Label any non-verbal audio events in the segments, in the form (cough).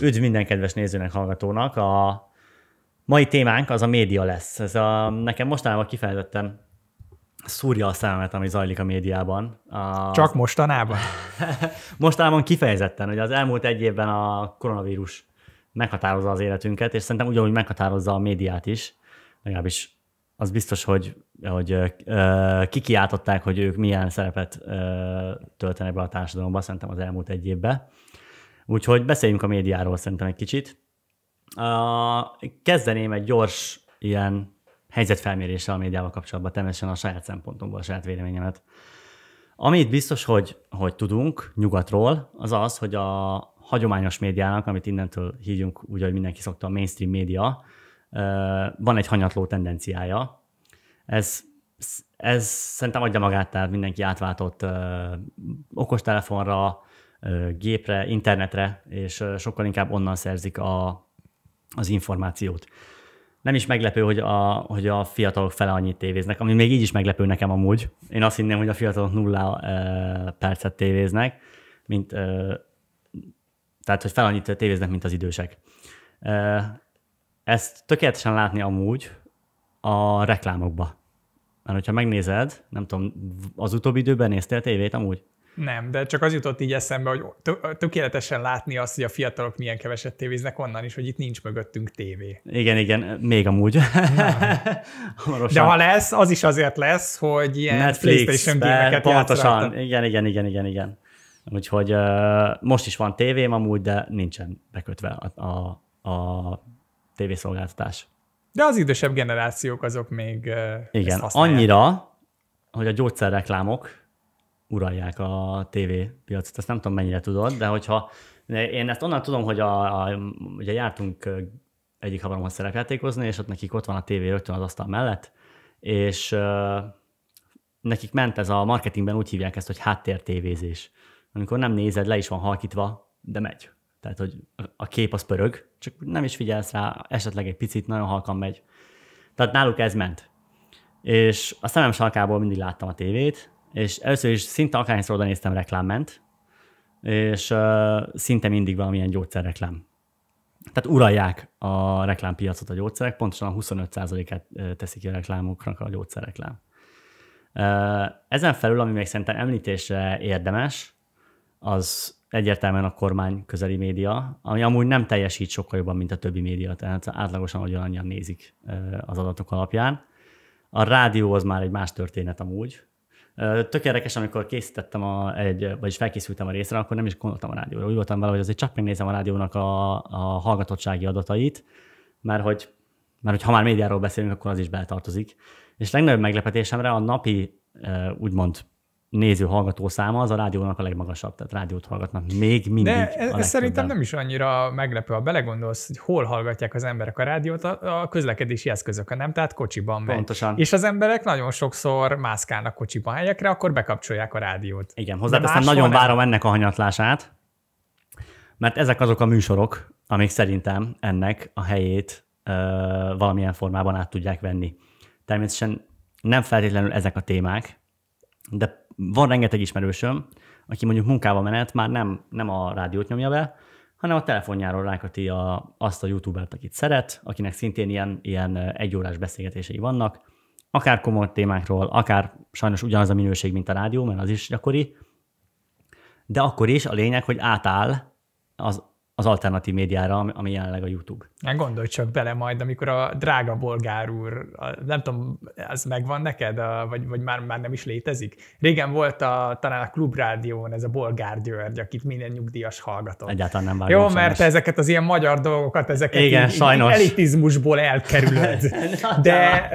Üdv minden kedves nézőnek, hallgatónak! A mai témánk az a média lesz. Ez a, nekem mostanában kifejezetten szúrja a szememet, ami zajlik a médiában. A... Csak mostanában? (laughs) mostanában kifejezetten, hogy az elmúlt egy évben a koronavírus meghatározza az életünket, és szerintem ugyanúgy meghatározza a médiát is, legalábbis az biztos, hogy, hogy kikiáltották, hogy ők milyen szerepet töltenek be a társadalomban, szerintem az elmúlt egy évben. Úgyhogy beszéljünk a médiáról szerintem egy kicsit. kezdeném egy gyors ilyen helyzetfelmérése a médiával kapcsolatban, természetesen a saját szempontomból, a saját véleményemet. Amit biztos, hogy, hogy tudunk nyugatról, az az, hogy a hagyományos médiának, amit innentől hívjunk úgy, hogy mindenki szokta, a mainstream média, van egy hanyatló tendenciája. Ez, ez szerintem adja magát, tehát mindenki átváltott okostelefonra, gépre, internetre, és sokkal inkább onnan szerzik a, az információt nem is meglepő, hogy a, hogy a fiatalok fele annyit tévéznek, ami még így is meglepő nekem amúgy. Én azt hinném, hogy a fiatalok nulla e, percet tévéznek, mint, e, tehát hogy fel annyit tévéznek, mint az idősek. E, ezt tökéletesen látni amúgy a reklámokba. Mert hogyha megnézed, nem tudom, az utóbbi időben néztél tévét amúgy? Nem, de csak az jutott így eszembe, hogy tökéletesen látni azt, hogy a fiatalok milyen keveset tévéznek onnan is, hogy itt nincs mögöttünk tévé. Igen, igen, még amúgy. (laughs) de ha lesz, az is azért lesz, hogy ilyen Netflix, PlayStation gémeket Pontosan, igen, igen, igen, igen, igen. Úgyhogy uh, most is van tévém amúgy, de nincsen bekötve a, a, a tévészolgáltatás. De az idősebb generációk azok még uh, Igen, annyira, hogy a gyógyszerreklámok uralják a TV piacot. Ezt nem tudom, mennyire tudod, de hogyha én ezt onnan tudom, hogy a, a, ugye jártunk egyik haveromhoz szerepjátékozni, és ott nekik ott van a TV rögtön az asztal mellett, és ö, nekik ment ez a marketingben úgy hívják ezt, hogy háttértévézés. Amikor nem nézed, le is van halkítva, de megy. Tehát, hogy a kép az pörög, csak nem is figyelsz rá, esetleg egy picit, nagyon halkan megy. Tehát náluk ez ment. És a szemem sarkából mindig láttam a tévét, és először is szinte akárhányszor oda néztem, reklámment, és uh, szinte mindig valamilyen gyógyszerreklám. Tehát uralják a reklámpiacot a gyógyszerek, pontosan a 25%-át teszik ki a reklámoknak a gyógyszerreklám. Uh, ezen felül, ami még szerintem említésre érdemes, az egyértelműen a kormány közeli média, ami amúgy nem teljesít sokkal jobban, mint a többi média, tehát átlagosan ugyanannyian nézik az adatok alapján. A rádió az már egy más történet amúgy, Tök érdekes, amikor készítettem, a, egy, vagyis felkészültem a részre, akkor nem is gondoltam a rádióra. Úgy voltam vele, hogy azért csak megnézem a rádiónak a, a hallgatottsági adatait, mert hogy, mert hogy ha már médiáról beszélünk, akkor az is beletartozik. És legnagyobb meglepetésemre a napi úgymond néző-hallgató száma az a rádiónak a legmagasabb, tehát rádiót hallgatnak még mindig. De ez szerintem nem is annyira meglepő, ha belegondolsz, hogy hol hallgatják az emberek a rádiót, a, a közlekedési eszközökön, nem? Tehát kocsiban megy. Pontosan. És az emberek nagyon sokszor mászkálnak kocsiban helyekre, akkor bekapcsolják a rádiót. Igen, hozzáteszem, nagyon várom ennek a hanyatlását, mert ezek azok a műsorok, amik szerintem ennek a helyét ö, valamilyen formában át tudják venni. Természetesen nem feltétlenül ezek a témák, de van rengeteg ismerősöm, aki mondjuk munkába menet, már nem, nem a rádiót nyomja be, hanem a telefonjáról rákati a, azt a youtubert, akit szeret, akinek szintén ilyen, ilyen egyórás beszélgetései vannak, akár komoly témákról, akár sajnos ugyanaz a minőség, mint a rádió, mert az is gyakori, de akkor is a lényeg, hogy átáll az az alternatív médiára, ami jelenleg a YouTube. Na, hát gondolj csak bele majd, amikor a drága bolgár úr, a, nem tudom, ez megvan neked, a, vagy, vagy már, már nem is létezik? Régen volt a, talán a klubrádión ez a bolgár György, akit minden nyugdíjas hallgatott. Egyáltalán nem vágom. Jó, mert ezeket az ilyen magyar dolgokat, ezeket Igen, így, sajnos. Így elitizmusból elkerülöd. (laughs) de,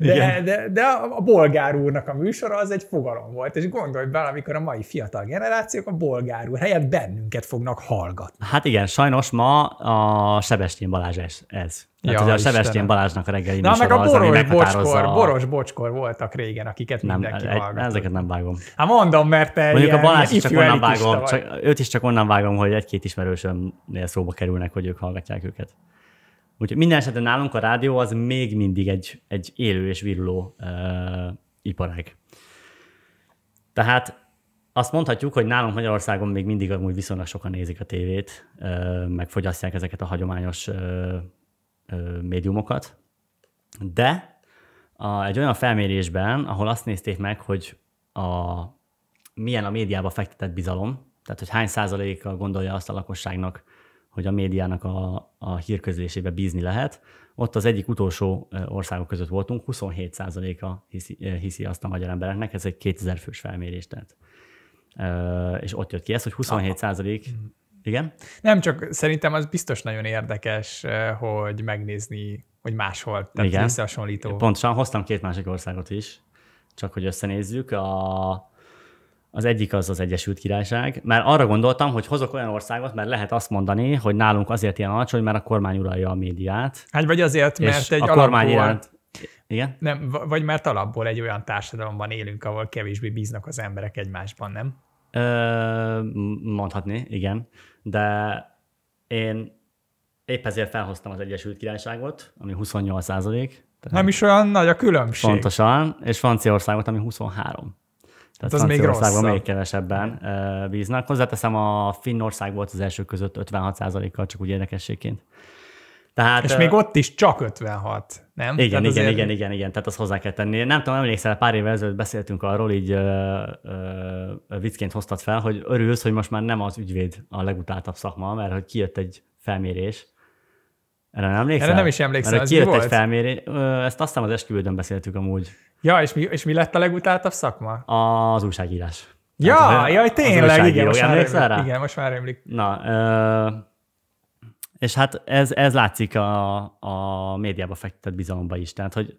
de, (laughs) de, de a bolgár úrnak a műsora az egy fogalom volt, és gondolj bele, amikor a mai fiatal generációk a bolgár úr helyett ben bennünket fognak hallgatni. Hát igen, sajnos ma a Sebestyén Balázs ez. Hát ez. Ja, hát, a Sebestyén Balázsnak a reggeli Na, meg a az, boros bocskor, a... boros bocskor voltak régen, akiket nem, mindenki egy, hallgatott. Ezeket nem vágom. Hát mondom, mert te Mondjuk ilyen, a Balázs is csak onnan vágom, csak, őt is csak onnan vágom, hogy egy-két ismerősömnél szóba kerülnek, hogy ők hallgatják őket. Úgyhogy minden esetben nálunk a rádió az még mindig egy, egy élő és viruló uh, iparág. Tehát azt mondhatjuk, hogy nálunk Magyarországon még mindig amúgy viszonylag sokan nézik a tévét, meg fogyasztják ezeket a hagyományos médiumokat, de a, egy olyan felmérésben, ahol azt nézték meg, hogy a, milyen a médiába fektetett bizalom, tehát hogy hány százaléka gondolja azt a lakosságnak, hogy a médiának a, a hírközlésébe bízni lehet. Ott az egyik utolsó országok között voltunk, 27 százaléka hiszi, hiszi azt a magyar embereknek, ez egy 2000 fős felmérés, tehát és ott jött ki ez, hogy 27 százalék, mm. igen? Nem, csak szerintem az biztos nagyon érdekes, hogy megnézni, hogy máshol, tehát igen. összehasonlító. Pontosan, hoztam két másik országot is, csak hogy összenézzük. A, az egyik az az Egyesült Királyság. Már arra gondoltam, hogy hozok olyan országot, mert lehet azt mondani, hogy nálunk azért ilyen alacsony, mert a kormány uralja a médiát. Hát vagy azért, mert egy a kormány iránt igen? Nem, vagy mert alapból egy olyan társadalomban élünk, ahol kevésbé bíznak az emberek egymásban, nem? Ö, mondhatni, igen. De én épp ezért felhoztam az Egyesült Királyságot, ami 28 százalék. Nem is olyan nagy a különbség. Pontosan, és Franciaországot, ami 23. Hát tehát az még rosszabb. még kevesebben bíznak. Hozzáteszem, a Finnország volt az első között 56%-kal, csak úgy érdekességként. Tehát, és még ott is csak 56, nem? Igen, Tehát igen, azért... igen, igen, igen, tehát azt hozzá kell tenni. Nem tudom, emlékszel, pár évvel ezelőtt beszéltünk arról, így ö, ö, viccként hoztad fel, hogy örülsz, hogy most már nem az ügyvéd a legutáltabb szakma, mert hogy kijött egy felmérés, erre nem emlékszel? Erre nem is emlékszem. Erre kijött egy felmérés, ezt hiszem az esküvődön beszéltük amúgy. Ja, és mi, és mi lett a legutáltabb szakma? Az újságírás. Ja, hát, jaj, tényleg, igen, most már emlékszel rá? Igen, most már emlékszem. Na, ö, és hát ez, ez látszik a, a médiába fektetett bizalomba is. Tehát, hogy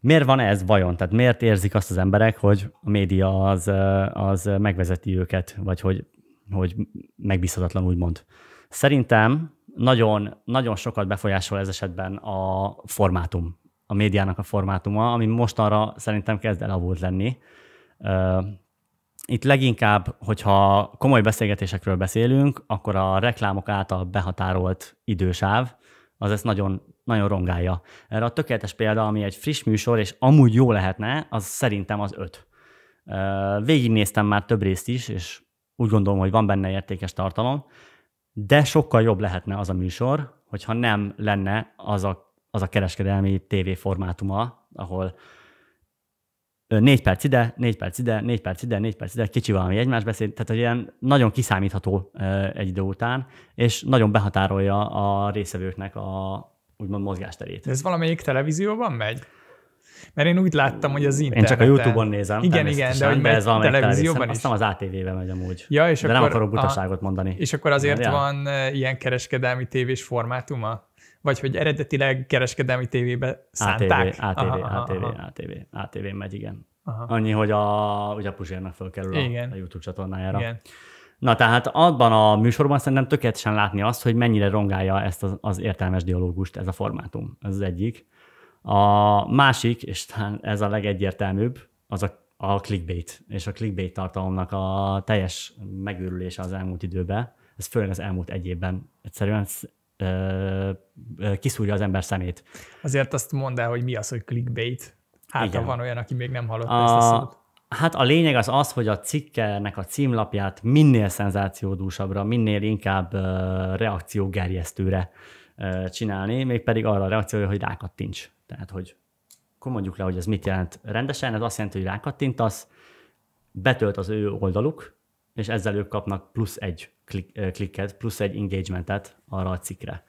miért van ez vajon? Tehát miért érzik azt az emberek, hogy a média az, az megvezeti őket, vagy hogy, hogy megbízhatatlan úgymond? Szerintem nagyon, nagyon sokat befolyásol ez esetben a formátum, a médiának a formátuma, ami mostanra szerintem kezd elavult lenni itt leginkább, hogyha komoly beszélgetésekről beszélünk, akkor a reklámok által behatárolt idősáv, az ezt nagyon, nagyon rongálja. Erre a tökéletes példa, ami egy friss műsor, és amúgy jó lehetne, az szerintem az öt. Végignéztem már több részt is, és úgy gondolom, hogy van benne értékes tartalom, de sokkal jobb lehetne az a műsor, hogyha nem lenne az a, az a kereskedelmi tévéformátuma, ahol négy perc ide, négy perc ide, négy perc ide, négy perc ide, kicsi valami egymás beszél, tehát hogy ilyen nagyon kiszámítható egy idő után, és nagyon behatárolja a részevőknek a úgymond mozgásterét. De ez valamelyik televízióban megy? Mert én úgy láttam, hogy az interneten... Én csak a YouTube-on nézem. Igen, igen, de hogy de ez valami televízióban is. Aztán az atv ben megy amúgy. Ja, és de akkor nem akarok butaságot a... mondani. És akkor azért van ja. van ilyen kereskedelmi tévés formátuma? vagy hogy eredetileg kereskedelmi tévébe szánták? ATV, ATV, aha, ATV, aha. ATV, ATV, megy, igen. Aha. Annyi, hogy a, ugye a Puzsérnak fölkerül igen. a, a YouTube csatornájára. Igen. Na tehát abban a műsorban szerintem tökéletesen látni azt, hogy mennyire rongálja ezt az, az értelmes dialógust ez a formátum. Ez az egyik. A másik, és ez a legegyértelműbb, az a, a clickbait, és a clickbait tartalomnak a teljes megőrülése az elmúlt időben, ez főleg az elmúlt egy évben egyszerűen kiszúrja az ember szemét. Azért azt mondd el, hogy mi az, hogy clickbait. Hát, Igen. ha van olyan, aki még nem hallotta a, ezt a szót. Hát a lényeg az az, hogy a cikkelnek a címlapját minél szenzációdúsabbra, minél inkább uh, reakciógerjesztőre uh, csinálni, mégpedig arra a reakciója, hogy rákattints. Tehát, hogy akkor mondjuk le, hogy ez mit jelent rendesen, ez azt jelenti, hogy rákattintasz, betölt az ő oldaluk, és ezzel ők kapnak plusz egy klik, klikket, plusz egy engagementet arra a cikkre.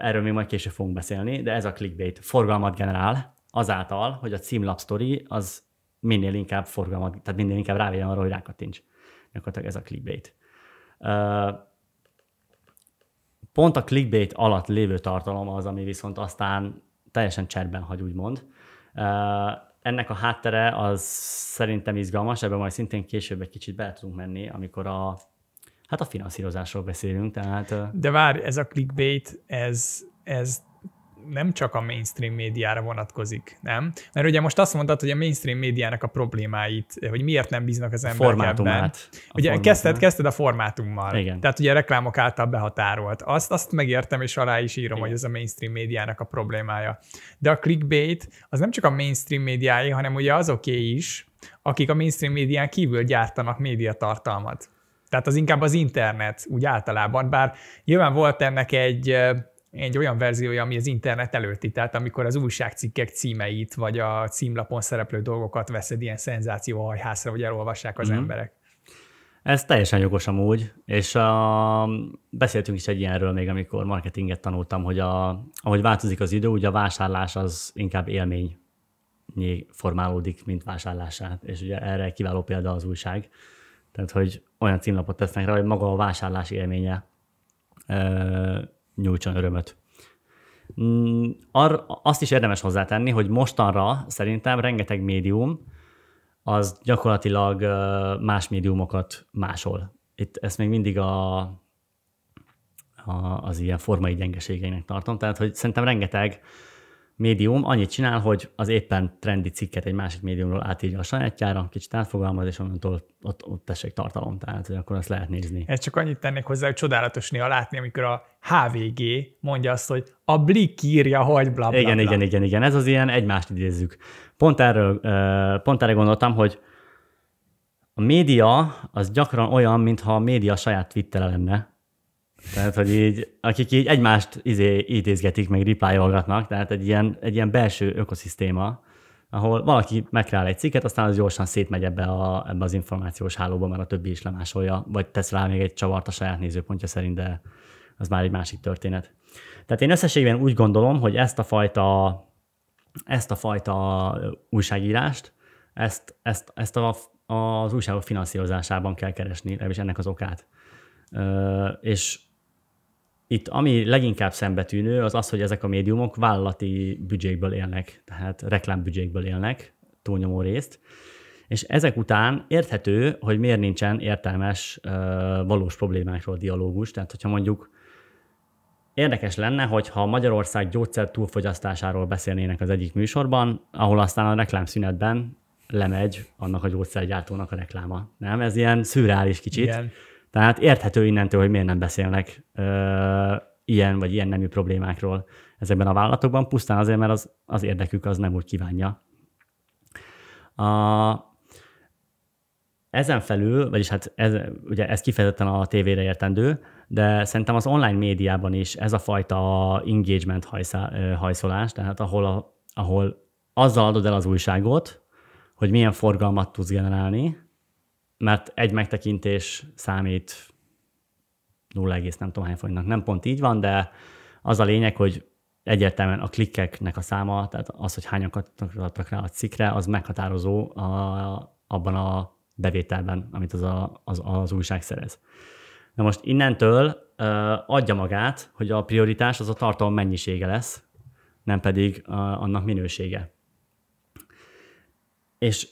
Erről még majd később fogunk beszélni, de ez a clickbait forgalmat generál azáltal, hogy a címlap story az minél inkább forgalmat, tehát minél inkább rávéljen arra, hogy rákattints. Gyakorlatilag ez a clickbait. Pont a clickbait alatt lévő tartalom az, ami viszont aztán teljesen cserben hagy, úgymond ennek a háttere az szerintem izgalmas, ebben majd szintén később egy kicsit bele tudunk menni, amikor a, hát a finanszírozásról beszélünk. Tehát, De vár, ez a clickbait, ez, ez nem csak a mainstream médiára vonatkozik, nem? Mert ugye most azt mondtad, hogy a mainstream médiának a problémáit, hogy miért nem bíznak az emberek Formátumát. Ebben. Ugye kezdted, kezdted a formátummal. Igen. Tehát ugye a reklámok által behatárolt. Azt, azt megértem, és alá is írom, Igen. hogy ez a mainstream médiának a problémája. De a clickbait az nem csak a mainstream médiái, hanem ugye azoké is, akik a mainstream médián kívül gyártanak médiatartalmat. Tehát az inkább az internet úgy általában, bár nyilván volt ennek egy egy olyan verziója, ami az internet előtti, tehát amikor az újságcikkek címeit, vagy a címlapon szereplő dolgokat veszed ilyen szenzációhajhászra, hogy elolvassák az mm. Mm-hmm. emberek. Ez teljesen jogos amúgy, és a, beszéltünk is egy ilyenről még, amikor marketinget tanultam, hogy a, ahogy változik az idő, ugye a vásárlás az inkább élmény formálódik, mint vásárlását, és ugye erre kiváló példa az újság. Tehát, hogy olyan címlapot tesznek rá, hogy maga a vásárlás élménye nyújtson örömöt. Mm, ar, azt is érdemes hozzátenni, hogy mostanra szerintem rengeteg médium az gyakorlatilag más médiumokat másol. Itt ezt még mindig a, a, az ilyen formai gyengeségeinek tartom, tehát hogy szerintem rengeteg médium annyit csinál, hogy az éppen trendi cikket egy másik médiumról átírja a sajátjára, kicsit átfogalmaz, és onnantól ott, ott tessék tartalom, tehát hogy akkor azt lehet nézni. Ez csak annyit tennék hozzá, hogy csodálatos néha látni, amikor a HVG mondja azt, hogy a Blik írja, hogy bla, bla, igen, bla. igen, igen, igen, ez az ilyen egymást idézzük. Pont, erről, pont erre gondoltam, hogy a média az gyakran olyan, mintha a média saját Twitter lenne, tehát, hogy így, akik így egymást izé, idézgetik, meg riplájolgatnak, tehát egy ilyen, egy ilyen belső ökoszisztéma, ahol valaki megkreál egy cikket, aztán az gyorsan szétmegy ebbe, a, ebbe az információs hálóba, mert a többi is lemásolja, vagy tesz rá még egy csavart a saját nézőpontja szerint, de az már egy másik történet. Tehát én összességében úgy gondolom, hogy ezt a fajta, ezt a fajta újságírást, ezt, ezt, ezt a, az újságok finanszírozásában kell keresni, és ennek az okát. És itt ami leginkább szembetűnő, az az, hogy ezek a médiumok vállalati büdzsékből élnek, tehát reklámbüdzsékből élnek túlnyomó részt, és ezek után érthető, hogy miért nincsen értelmes valós problémákról dialógus. Tehát, hogyha mondjuk Érdekes lenne, hogyha Magyarország gyógyszer túlfogyasztásáról beszélnének az egyik műsorban, ahol aztán a reklámszünetben lemegy annak a gyógyszergyártónak a rekláma. Nem? Ez ilyen szürreális kicsit. Igen. Tehát érthető innentől, hogy miért nem beszélnek ö, ilyen vagy ilyen nemű problémákról ezekben a vállalatokban, pusztán azért, mert az, az érdekük az nem úgy kívánja. A, ezen felül, vagyis hát ez, ugye ez kifejezetten a tévére értendő, de szerintem az online médiában is ez a fajta engagement hajszá, hajszolás, tehát ahol, a, ahol azzal adod el az újságot, hogy milyen forgalmat tudsz generálni, mert egy megtekintés számít 0, nem tudom hány forintnak. Nem pont így van, de az a lényeg, hogy egyértelműen a klikkeknek a száma, tehát az, hogy hányan kattantak rá a cikkre, az meghatározó a, abban a bevételben, amit az, a, az, az újság szerez. Na most innentől ö, adja magát, hogy a prioritás az a tartalom mennyisége lesz, nem pedig ö, annak minősége. És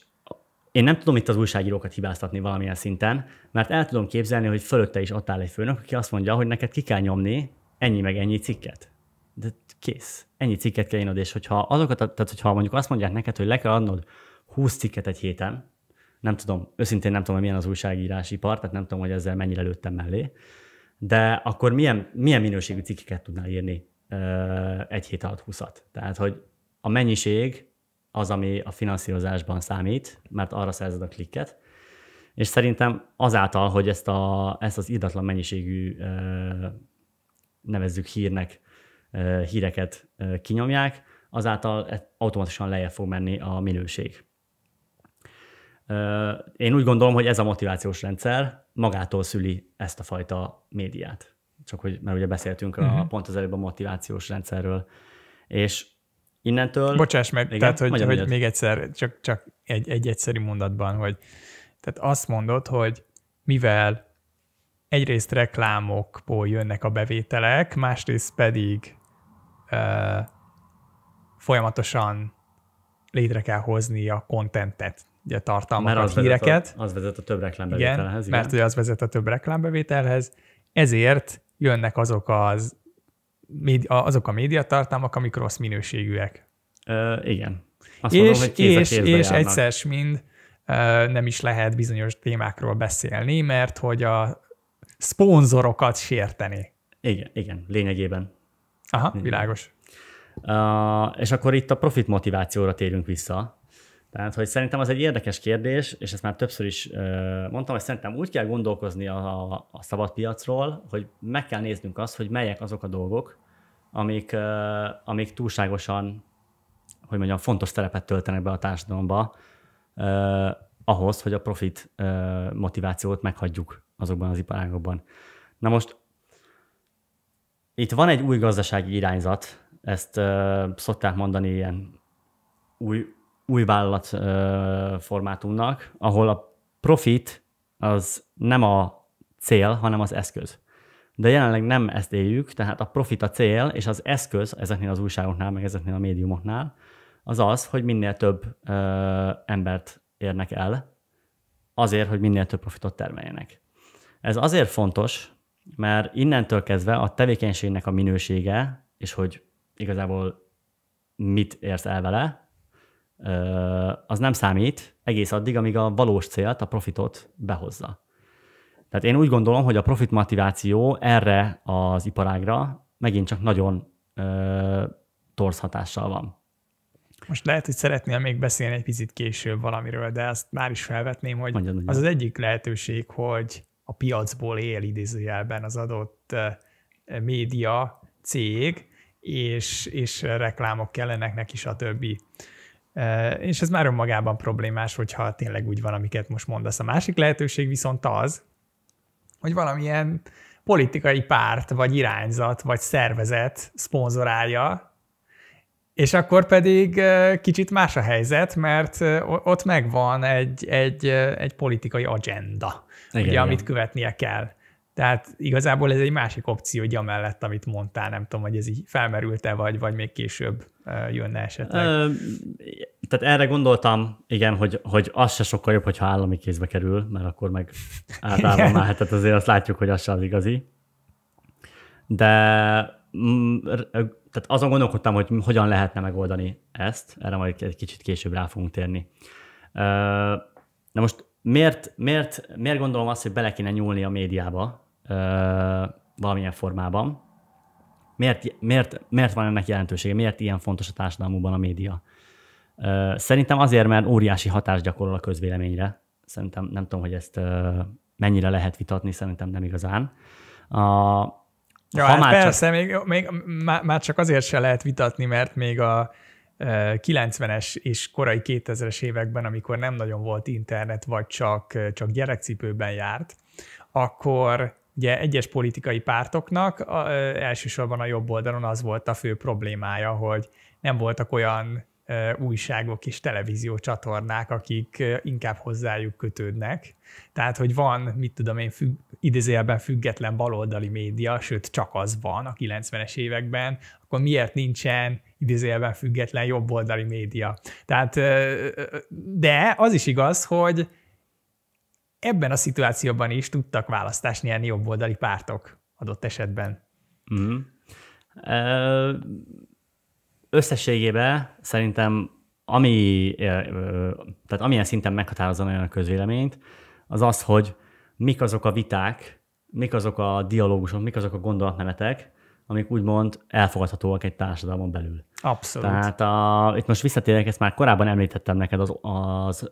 én nem tudom itt az újságírókat hibáztatni valamilyen szinten, mert el tudom képzelni, hogy fölötte is ott áll egy főnök, aki azt mondja, hogy neked ki kell nyomni ennyi meg ennyi cikket. De kész. Ennyi cikket kell írnod, és hogyha azokat, tehát hogyha mondjuk azt mondják neked, hogy le kell adnod 20 cikket egy héten, nem tudom, őszintén nem tudom, hogy milyen az újságírási ipar, tehát nem tudom, hogy ezzel mennyire lőttem mellé, de akkor milyen, milyen minőségű cikkeket tudnál írni ö, egy hét alatt 20 -at? Tehát, hogy a mennyiség az, ami a finanszírozásban számít, mert arra szerzed a klikket. És szerintem azáltal, hogy ezt, a, ezt az idatlan mennyiségű nevezzük hírnek, híreket kinyomják, azáltal e, automatikusan lejjebb fog menni a minőség. Én úgy gondolom, hogy ez a motivációs rendszer magától szüli ezt a fajta médiát. Csak hogy, mert ugye beszéltünk uh-huh. a, mhm. pont az előbb a motivációs rendszerről. És innentől... Bocsáss meg, igen, tehát hogy, magyar, hogy még egyszer, csak, csak egy, egy egyszerű mondatban, hogy tehát azt mondod, hogy mivel egyrészt reklámokból jönnek a bevételek, másrészt pedig uh, folyamatosan létre kell hozni a kontentet, ugye tartalmat, mert az híreket. Vezet a, az vezet a több reklámbevételhez. Igen, igen. mert ugye az vezet a több reklámbevételhez, ezért jönnek azok az média, azok a médiatartalmak, amik rossz minőségűek. Ö, igen. Azt és, mondom, hogy kéz és, a és egyszer egyszer mind ö, nem is lehet bizonyos témákról beszélni, mert hogy a szponzorokat sérteni. Igen, igen, lényegében. Aha, világos. Uh, és akkor itt a profit motivációra térünk vissza, tehát, hogy szerintem az egy érdekes kérdés, és ezt már többször is mondtam, hogy szerintem úgy kell gondolkozni a, a, a szabad piacról, hogy meg kell néznünk azt, hogy melyek azok a dolgok, amik, amik túlságosan, hogy mondjam, fontos szerepet töltenek be a társadalomba, ahhoz, hogy a profit motivációt meghagyjuk azokban az iparágokban. Na most, itt van egy új gazdasági irányzat, ezt szokták mondani ilyen új új vállalat ö, formátumnak, ahol a profit az nem a cél, hanem az eszköz. De jelenleg nem ezt éljük, tehát a profit a cél, és az eszköz ezeknél az újságoknál, meg ezeknél a médiumoknál, az az, hogy minél több ö, embert érnek el, azért, hogy minél több profitot termeljenek. Ez azért fontos, mert innentől kezdve a tevékenységnek a minősége, és hogy igazából mit érsz el vele, az nem számít egész addig, amíg a valós célt, a profitot behozza. Tehát én úgy gondolom, hogy a profit motiváció erre az iparágra megint csak nagyon ö, torz hatással van. Most lehet, hogy szeretnél még beszélni egy picit később valamiről, de azt már is felvetném, hogy mondjad, mondjad. az az egyik lehetőség, hogy a piacból él idézőjelben az adott média cég, és, és reklámok kellenek neki, stb. És ez már önmagában problémás, hogyha tényleg úgy van, amiket most mondasz. A másik lehetőség viszont az, hogy valamilyen politikai párt, vagy irányzat, vagy szervezet szponzorálja, és akkor pedig kicsit más a helyzet, mert ott megvan egy, egy, egy politikai agenda, igen, ugye, igen. amit követnie kell. Tehát igazából ez egy másik opció, hogy amellett, amit mondtál, nem tudom, hogy ez így felmerült-e, vagy, vagy még később jönne esetleg. Ö, tehát erre gondoltam, igen, hogy, hogy az se sokkal jobb, hogyha állami kézbe kerül, mert akkor meg (laughs) általában már, tehát azért azt látjuk, hogy az se az igazi. De mm, tehát azon gondolkodtam, hogy hogyan lehetne megoldani ezt, erre majd egy kicsit később rá fogunk térni. Na most miért, miért, miért gondolom azt, hogy bele kéne nyúlni a médiába, valamilyen formában. Miért, miért, miért van ennek jelentősége? Miért ilyen fontos a társadalmunkban a média? Szerintem azért, mert óriási hatást gyakorol a közvéleményre. Szerintem nem tudom, hogy ezt mennyire lehet vitatni, szerintem nem igazán. A, ja, ha hát már persze, csak... még, még, már, már csak azért se lehet vitatni, mert még a 90-es és korai 2000-es években, amikor nem nagyon volt internet, vagy csak, csak gyerekcipőben járt, akkor Ugye egyes politikai pártoknak a, elsősorban a jobb oldalon az volt a fő problémája, hogy nem voltak olyan újságok és televízió csatornák, akik inkább hozzájuk kötődnek. Tehát, hogy van, mit tudom én, függ, idézőjelben független baloldali média, sőt csak az van a 90-es években, akkor miért nincsen idézőjelben független jobboldali média? Tehát, de az is igaz, hogy ebben a szituációban is tudtak választás nyerni jobboldali pártok adott esetben. Mm. Összességében szerintem ami, tehát amilyen szinten meghatározza nagyon a közvéleményt, az az, hogy mik azok a viták, mik azok a dialógusok, mik azok a gondolatmenetek, amik úgymond elfogadhatóak egy társadalmon belül. Abszolút. Tehát a, itt most visszatérek, ezt már korábban említettem neked az, az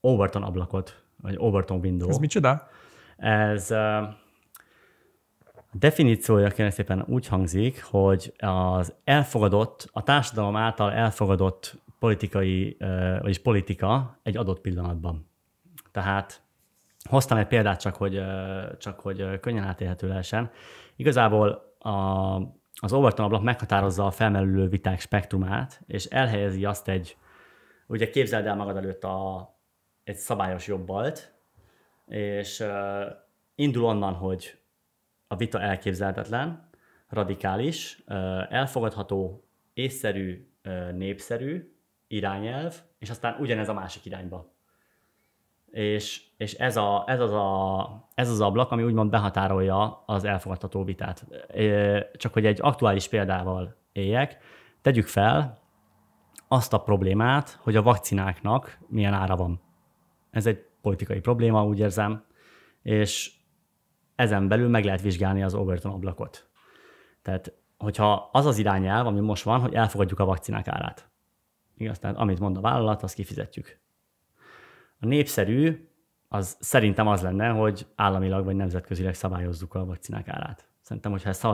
Overton ablakot vagy Overton window. Ez micsoda? Ez a definíciója kéne szépen úgy hangzik, hogy az elfogadott, a társadalom által elfogadott politikai, vagyis politika egy adott pillanatban. Tehát hoztam egy példát csak, hogy, csak, hogy könnyen átélhető lehessen. Igazából a, az Overton ablak meghatározza a felmerülő viták spektrumát, és elhelyezi azt egy, ugye képzeld el magad előtt a, egy szabályos jobbalt, és uh, indul onnan, hogy a vita elképzelhetetlen, radikális, uh, elfogadható, észszerű, uh, népszerű irányelv, és aztán ugyanez a másik irányba. És, és ez, a, ez, az a, ez az ablak, ami úgymond behatárolja az elfogadható vitát. Csak hogy egy aktuális példával éljek, tegyük fel azt a problémát, hogy a vakcináknak milyen ára van. Ez egy politikai probléma, úgy érzem, és ezen belül meg lehet vizsgálni az Overton ablakot. Tehát, hogyha az az irányelv, ami most van, hogy elfogadjuk a vakcinák árát. Igaz? Tehát amit mond a vállalat, azt kifizetjük. A népszerű, az szerintem az lenne, hogy államilag vagy nemzetközileg szabályozzuk a vakcinák árát. Szerintem, hogyha ezt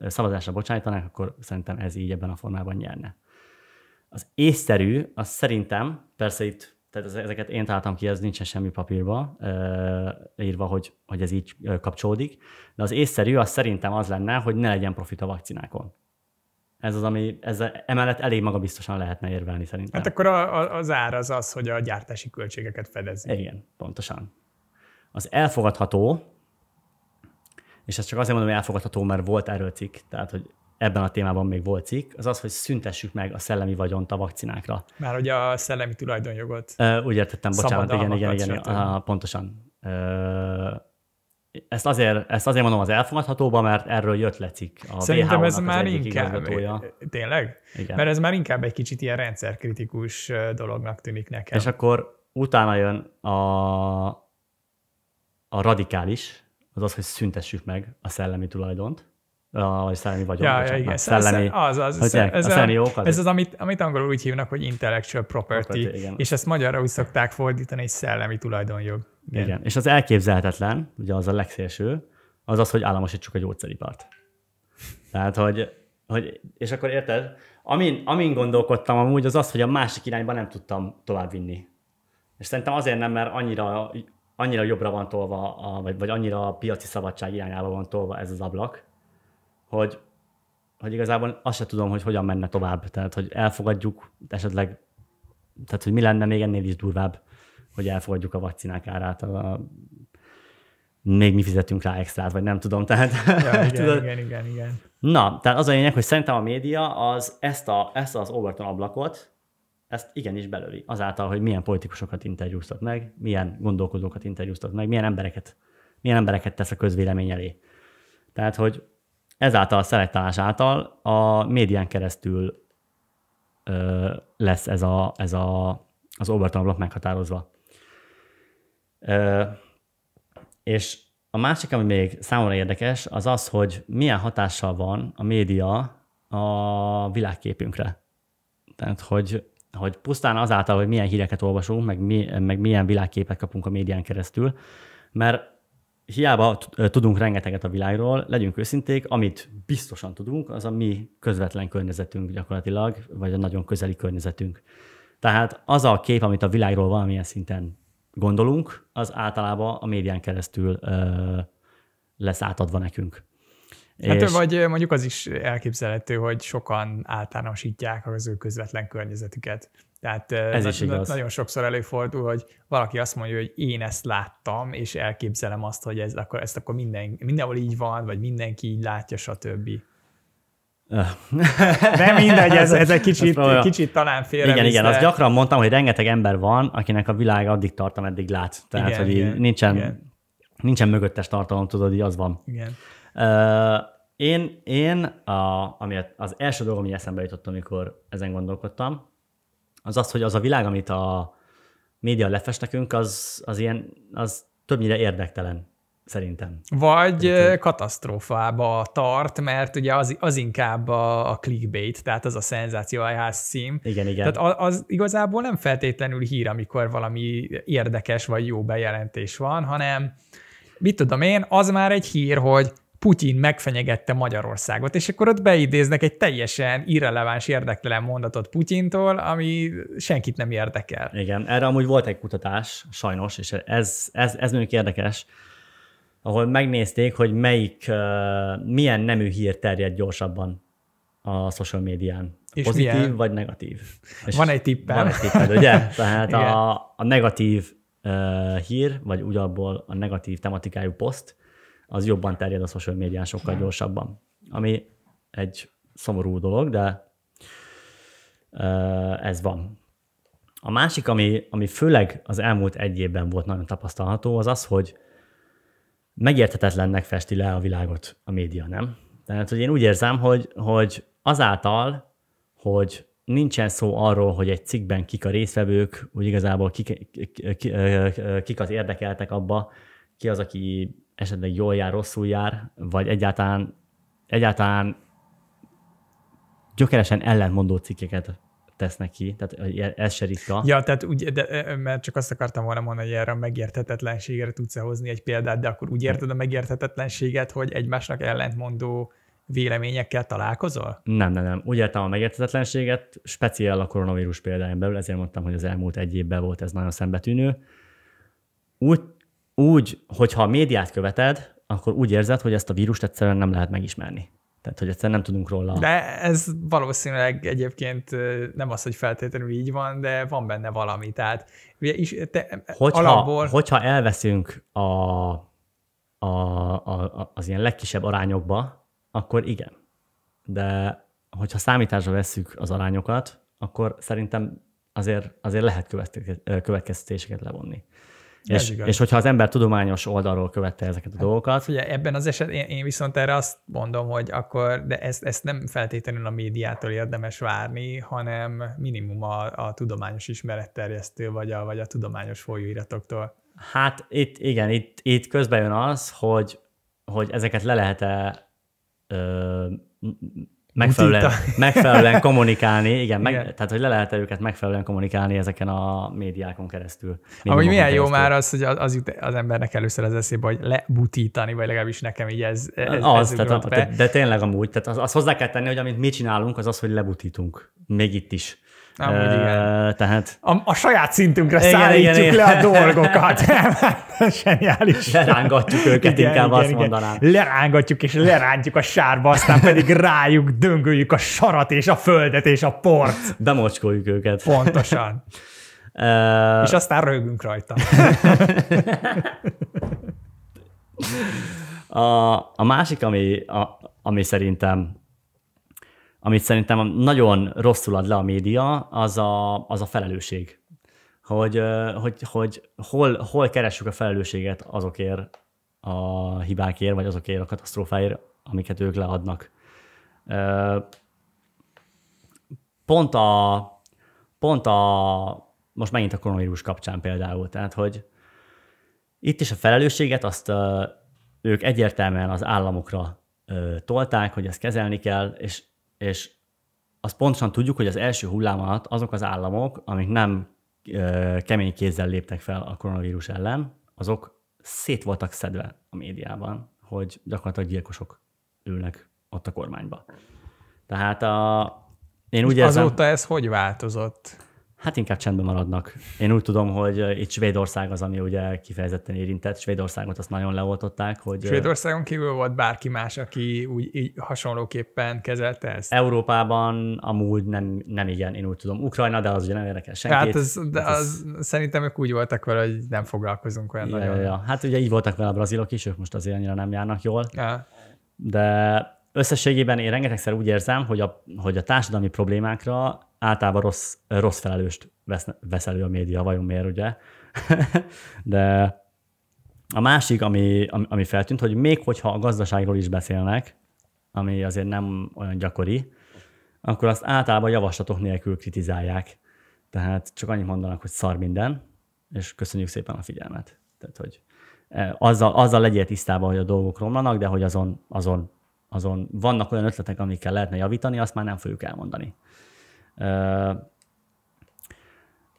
szavazásra, bocsájtanák, akkor szerintem ez így ebben a formában nyerne. Az észszerű, az szerintem, persze itt tehát ezeket én találtam ki, ez nincsen semmi papírba írva, hogy, hogy ez így kapcsolódik. De az észszerű az szerintem az lenne, hogy ne legyen profit a vakcinákon. Ez az, ami ez emellett elég magabiztosan lehetne érvelni szerintem. Hát akkor a, a, az ár az az, hogy a gyártási költségeket fedezi. Igen, pontosan. Az elfogadható, és ezt csak azért mondom, hogy elfogadható, mert volt erről cikk, tehát hogy ebben a témában még volt cikk, az az, hogy szüntessük meg a szellemi vagyont a vakcinákra. Már ugye a szellemi tulajdonjogot. Úgy értettem, bocsánat, igen, igen, igen, igen a, pontosan. Ezt azért, ezt azért mondom az elfogadhatóba, mert erről jött le cikk a Szerintem ez már inkább, tényleg? Igen. Mert ez már inkább egy kicsit ilyen rendszerkritikus dolognak tűnik nekem. És akkor utána jön a, a radikális, az az, hogy szüntessük meg a szellemi tulajdont a szellemi vagy ja, bocsánat, igen. szellemi. Az, az, hogy ez, a, szellemi ok, ez az, amit, amit angolul úgy hívnak, hogy intellectual property, property igen. és ezt magyarra úgy szokták fordítani, egy szellemi tulajdonjog. Igen. igen. És az elképzelhetetlen, ugye az a legszélső, az az, hogy államosítsuk a gyógyszeripart. Tehát, hogy, hogy és akkor érted, amin, amin gondolkodtam amúgy, az az, hogy a másik irányba nem tudtam továbbvinni. És szerintem azért nem, mert annyira, annyira jobbra van tolva, a, vagy, vagy annyira a piaci szabadság irányába van tolva ez az ablak, hogy, hogy igazából azt se tudom, hogy hogyan menne tovább. Tehát, hogy elfogadjuk esetleg, tehát, hogy mi lenne még ennél is durvább, hogy elfogadjuk a vakcinák árát, a, a még mi fizetünk rá extrát, vagy nem tudom. Tehát, ja, igen, (laughs) tudod? igen, igen, igen. Na, tehát az a lényeg, hogy szerintem a média az ezt, a, ezt az Overton ablakot, ezt igenis belövi, azáltal, hogy milyen politikusokat interjúztat meg, milyen gondolkodókat interjúztat meg, milyen embereket, milyen embereket tesz a közvélemény elé. Tehát, hogy Ezáltal a szelektálás által a médián keresztül ö, lesz ez, a, ez a, az Overton blokk meghatározva. Ö, és a másik, ami még számomra érdekes, az az, hogy milyen hatással van a média a világképünkre. Tehát, hogy, hogy pusztán azáltal, hogy milyen híreket olvasunk, meg, mi, meg milyen világképet kapunk a médián keresztül, mert hiába tudunk rengeteget a világról, legyünk őszinték, amit biztosan tudunk, az a mi közvetlen környezetünk gyakorlatilag, vagy a nagyon közeli környezetünk. Tehát az a kép, amit a világról valamilyen szinten gondolunk, az általában a médián keresztül ö, lesz átadva nekünk. Hát és... vagy mondjuk az is elképzelhető, hogy sokan általánosítják az ő közvetlen környezetüket. Tehát ez na, is igaz. nagyon sokszor előfordul, hogy valaki azt mondja, hogy én ezt láttam, és elképzelem azt, hogy ez akkor, ezt akkor minden, mindenhol így van, vagy mindenki így látja, stb. De (laughs) mindegy, ez, ez egy kicsit, ez kicsit talán félre. Igen, igen, azt gyakran mondtam, hogy rengeteg ember van, akinek a világ addig tart, ameddig lát. Tehát, igen, hogy igen, nincsen, igen. nincsen mögöttes tartalom, tudod, így az van. Igen. Uh, én, én a, ami az első dolog, ami eszembe jutott, amikor ezen gondolkodtam, az az, hogy az a világ, amit a média lefest nekünk, az, az ilyen, az többnyire érdektelen szerintem. Vagy Szerintem. katasztrófába tart, mert ugye az, az inkább a, a clickbait, tehát az a szenzációház cím. Igen, igen. Tehát az, az igazából nem feltétlenül hír, amikor valami érdekes vagy jó bejelentés van, hanem mit tudom én, az már egy hír, hogy Putyin megfenyegette Magyarországot, és akkor ott beidéznek egy teljesen irreleváns, érdektelen mondatot Putyintól, ami senkit nem érdekel. Igen, erre amúgy volt egy kutatás, sajnos, és ez, ez, ez mondjuk érdekes, ahol megnézték, hogy melyik, milyen nemű hír terjed gyorsabban a social médián. És Pozitív milyen? vagy negatív? És van egy tippem. Van egy tipped, ugye? (laughs) Tehát a, a negatív uh, hír, vagy ugyanabból a negatív tematikájú poszt, az jobban terjed a social médián sokkal gyorsabban. Ami egy szomorú dolog, de ez van. A másik, ami, ami főleg az elmúlt egy évben volt nagyon tapasztalható, az az, hogy megérthetetlennek festi le a világot a média, nem? Tehát, hogy én úgy érzem, hogy, hogy azáltal, hogy nincsen szó arról, hogy egy cikkben kik a részvevők, úgy igazából kik, kik, kik az érdekeltek abba, ki az, aki esetleg jól jár, rosszul jár, vagy egyáltalán, egyáltalán gyökeresen ellentmondó cikkeket tesznek ki, tehát e- ez se ritka. Ja, tehát úgy, de, e, e, mert csak azt akartam volna mondani, hogy erre a megérthetetlenségre tudsz hozni egy példát, de akkor úgy érted a megérthetetlenséget, hogy egymásnak ellentmondó véleményekkel találkozol? Nem, nem, nem. Úgy értem a megérthetetlenséget, speciál a koronavírus példáján belül, ezért mondtam, hogy az elmúlt egy évben volt ez nagyon szembetűnő. Úgy úgy, hogyha a médiát követed, akkor úgy érzed, hogy ezt a vírust egyszerűen nem lehet megismerni. Tehát, hogy egyszerűen nem tudunk róla. De ez valószínűleg egyébként nem az, hogy feltétlenül így van, de van benne valami. Tehát, is, te, hogyha, alapból... hogyha elveszünk a, a, a, az ilyen legkisebb arányokba, akkor igen. De hogyha számításra vesszük az arányokat, akkor szerintem azért, azért lehet következtetéseket levonni és, és hogyha az ember tudományos oldalról követte ezeket a hát, dolgokat. Ugye ebben az esetben én, én viszont erre azt mondom, hogy akkor, de ezt, ezt nem feltétlenül a médiától érdemes várni, hanem minimum a, a tudományos ismeretterjesztő, vagy a, vagy a tudományos folyóiratoktól. Hát itt igen, itt, itt közben jön az, hogy, hogy ezeket le lehet-e ö, megfelelően, megfelelően (laughs) kommunikálni, igen, meg, tehát hogy le lehet őket megfelelően kommunikálni ezeken a médiákon keresztül. Ami milyen keresztül. jó már az, hogy az, az, jut az embernek először az eszébe, hogy lebutítani, vagy legalábbis nekem így ez, ez az, ez tehát, a, de, de tényleg amúgy, tehát azt az hozzá kell tenni, hogy amit mi csinálunk, az az, hogy lebutítunk, még itt is. Nem, e, igen. Tehát... A, a saját szintünkre igen, szállítjuk igen, igen. le a dolgokat. Zseniális. Lerángatjuk őket, igen, inkább igen, azt igen. mondanám. Lerángatjuk és lerántjuk a sárba, aztán pedig rájuk döngöljük a sarat és a földet és a port. Bemocskoljuk őket. Pontosan. E... (laughs) És aztán rögünk rajta. (laughs) a, a másik, ami, a, ami szerintem amit szerintem nagyon rosszul ad le a média, az a, az a felelősség. Hogy, hogy, hogy hol, hol keressük a felelősséget azokért a hibákért, vagy azokért a katasztrófáért, amiket ők leadnak. Pont a, pont a, most megint a koronavírus kapcsán például, tehát, hogy itt is a felelősséget azt ők egyértelműen az államokra tolták, hogy ezt kezelni kell, és és azt pontosan tudjuk, hogy az első hullám alatt azok az államok, amik nem ö, kemény kézzel léptek fel a koronavírus ellen, azok szét voltak szedve a médiában, hogy gyakorlatilag gyilkosok ülnek ott a kormányba. Tehát a, én úgy érzem, Azóta ez hogy változott? Hát inkább csendben maradnak. Én úgy tudom, hogy itt Svédország az, ami ugye kifejezetten érintett. Svédországot azt nagyon leoltották, hogy... Svédországon kívül volt bárki más, aki úgy így hasonlóképpen kezelte ezt? Európában amúgy nem, nem igen, én úgy tudom. Ukrajna, de az ugye nem érdekel senkit. Hát az, de hát az, az, szerintem ők úgy voltak vele, hogy nem foglalkozunk olyan ja, nagyon. ja. Hát ugye így voltak vele a brazilok is, ők most azért annyira nem járnak jól. Ja. De összességében én rengetegszer úgy érzem, hogy a, hogy a társadalmi problémákra általában rossz, rossz felelőst vesz, vesz elő a média, vajon miért, ugye? (laughs) De a másik, ami, ami feltűnt, hogy még hogyha a gazdaságról is beszélnek, ami azért nem olyan gyakori, akkor azt általában javaslatok nélkül kritizálják. Tehát csak annyit mondanak, hogy szar minden, és köszönjük szépen a figyelmet. Tehát, hogy e, azzal, azzal legyél tisztában, hogy a dolgok romlanak, de hogy azon, azon, azon vannak olyan ötletek, amikkel lehetne javítani, azt már nem fogjuk elmondani.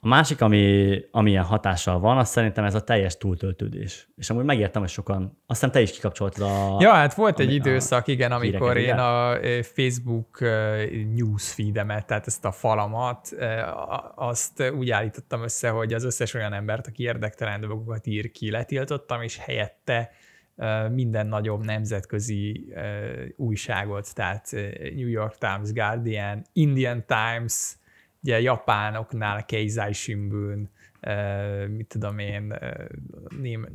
A másik, ami, amilyen hatással van, az szerintem ez a teljes túltöltődés. És amúgy megértem, hogy sokan, azt hiszem te is kikapcsoltad a... Ja, hát volt egy időszak, a, igen, amikor híreket, én igen? a eh, Facebook eh, newsfeedemet, tehát ezt a falamat, eh, azt úgy állítottam össze, hogy az összes olyan embert, aki érdektelen dolgokat ír ki, letiltottam, és helyette minden nagyobb nemzetközi újságot, tehát New York Times, Guardian, Indian Times, ugye japánoknál Keizai Shimbun, mit tudom én,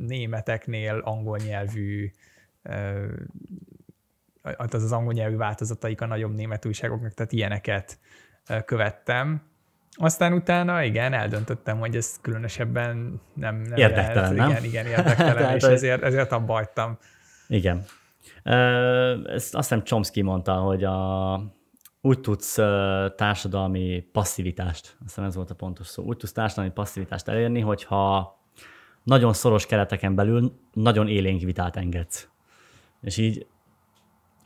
németeknél angol nyelvű az az angol nyelvű változataik a nagyobb német újságoknak, tehát ilyeneket követtem. Aztán utána, igen, eldöntöttem, hogy ez különösebben nem, nem Érdektelen, lehet. nem? Igen, igen, érdektelen, (laughs) Tehát, és ezért, ezért abba hagytam. Igen. Ezt azt hiszem Chomsky mondta, hogy a, úgy tudsz társadalmi passzivitást, azt hiszem ez volt a pontos szó, úgy tudsz társadalmi passzivitást elérni, hogyha nagyon szoros kereteken belül nagyon élénk vitát engedsz. És így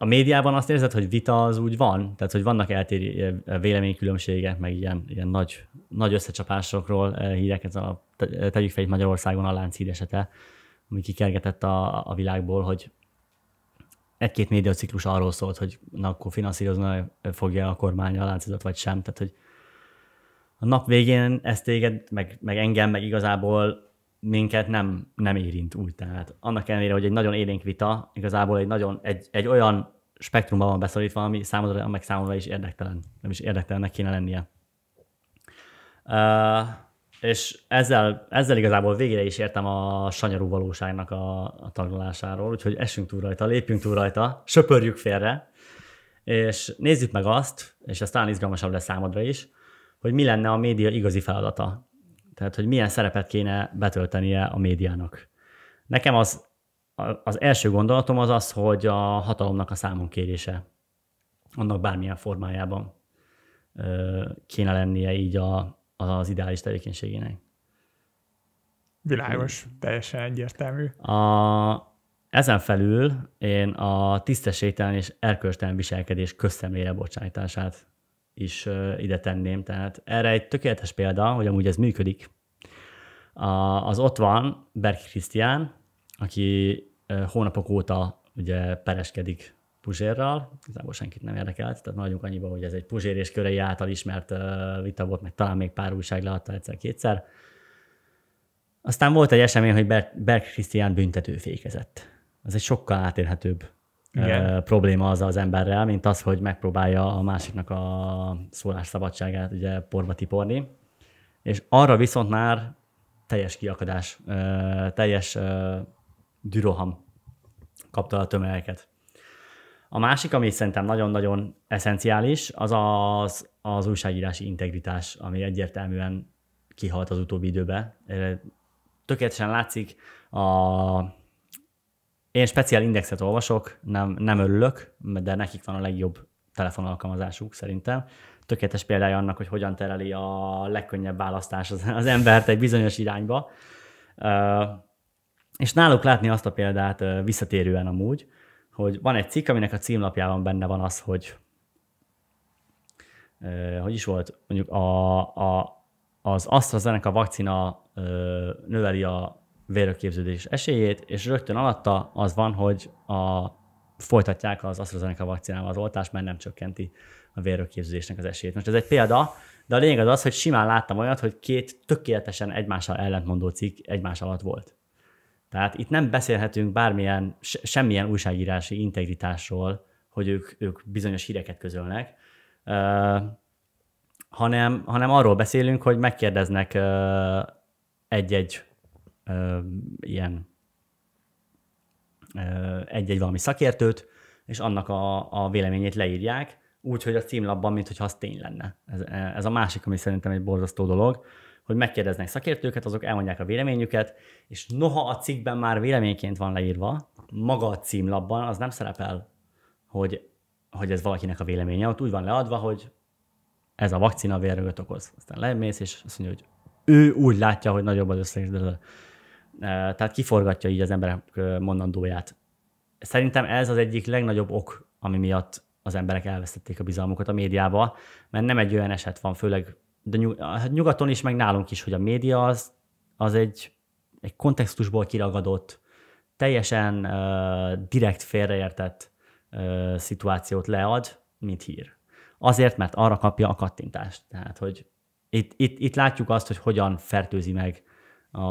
a médiában azt érzed, hogy vita az úgy van, tehát hogy vannak eltérő eh, véleménykülönbségek, meg ilyen, ilyen nagy, nagy összecsapásokról eh, hírek, ez a, tegyük fel itt Magyarországon a Lánchíd esete, ami kikergetett a, a világból, hogy egy-két médiaciklus arról szólt, hogy na akkor finanszírozni eh, fogja a kormány a láncidat, vagy sem. Tehát, hogy a nap végén ezt téged, meg, meg engem, meg igazából minket nem, nem érint úgy. Tehát annak ellenére, hogy egy nagyon élénk vita, igazából egy, nagyon, egy, egy olyan spektrumban van beszorítva, ami számodra, meg számomra is érdektelen, nem is érdektelennek kéne lennie. Uh, és ezzel, ezzel igazából végére is értem a sanyarú valóságnak a, a taglalásáról, úgyhogy esünk túl rajta, lépjünk túl rajta, söpörjük félre, és nézzük meg azt, és ez talán izgalmasabb lesz számodra is, hogy mi lenne a média igazi feladata. Tehát, hogy milyen szerepet kéne betöltenie a médiának. Nekem az, az első gondolatom az az, hogy a hatalomnak a számon kérése, annak bármilyen formájában kéne lennie így a, az ideális tevékenységének. Világos, teljesen egyértelmű. A, ezen felül én a tisztességtelen és erkölcstelen viselkedés közszemlére bocsájtását is ide tenném. Tehát erre egy tökéletes példa, hogy amúgy ez működik. Az ott van Berki Krisztián, aki hónapok óta ugye pereskedik Puzsérral, igazából senkit nem érdekelt, tehát nagyon annyiba, hogy ez egy Puzsér és körei által ismert vita volt, meg talán még pár újság leadta egyszer-kétszer. Aztán volt egy esemény, hogy Berg Krisztián büntetőfékezett. Ez egy sokkal átérhetőbb igen. probléma az az emberrel, mint az, hogy megpróbálja a másiknak a szólásszabadságát ugye porba tiporni. És arra viszont már teljes kiakadás, teljes düroham kapta a tömegeket. A másik, ami szerintem nagyon-nagyon eszenciális, az az, az újságírási integritás, ami egyértelműen kihalt az utóbbi időbe. Tökéletesen látszik a én speciál indexet olvasok, nem, nem örülök, de nekik van a legjobb telefonalkalmazásuk szerintem. Tökéletes példája annak, hogy hogyan tereli a legkönnyebb választás az, az embert egy bizonyos irányba. És náluk látni azt a példát visszatérően amúgy, hogy van egy cikk, aminek a címlapjában benne van az, hogy hogy is volt, mondjuk a, a, az AstraZeneca vakcina növeli a véröképződés esélyét, és rögtön alatta az van, hogy a, folytatják az AstraZeneca vakcinával az oltást, mert nem csökkenti a véröképződésnek az esélyét. Most ez egy példa, de a lényeg az az, hogy simán láttam olyat, hogy két tökéletesen egymással ellentmondó cikk egymás alatt volt. Tehát itt nem beszélhetünk bármilyen, semmilyen újságírási integritásról, hogy ők, ők bizonyos híreket közölnek, uh, hanem, hanem arról beszélünk, hogy megkérdeznek uh, egy-egy ilyen egy-egy valami szakértőt, és annak a, a véleményét leírják, úgy, hogy a címlapban, mintha az tény lenne. Ez, ez a másik, ami szerintem egy borzasztó dolog, hogy megkérdeznek szakértőket, azok elmondják a véleményüket, és noha a cikkben már véleményként van leírva, maga a címlapban az nem szerepel, hogy, hogy ez valakinek a véleménye, ott úgy van leadva, hogy ez a vakcina vérrögöt okoz. Aztán lemész, és azt mondja, hogy ő úgy látja, hogy nagyobb az összeg tehát kiforgatja így az emberek mondandóját. Szerintem ez az egyik legnagyobb ok, ami miatt az emberek elvesztették a bizalmukat a médiába, mert nem egy olyan eset van, főleg de hát nyugaton is, meg nálunk is, hogy a média az, az egy, egy kontextusból kiragadott, teljesen uh, direkt félreértett uh, szituációt lead, mint hír. Azért, mert arra kapja a kattintást. Tehát, hogy itt, itt, itt látjuk azt, hogy hogyan fertőzi meg a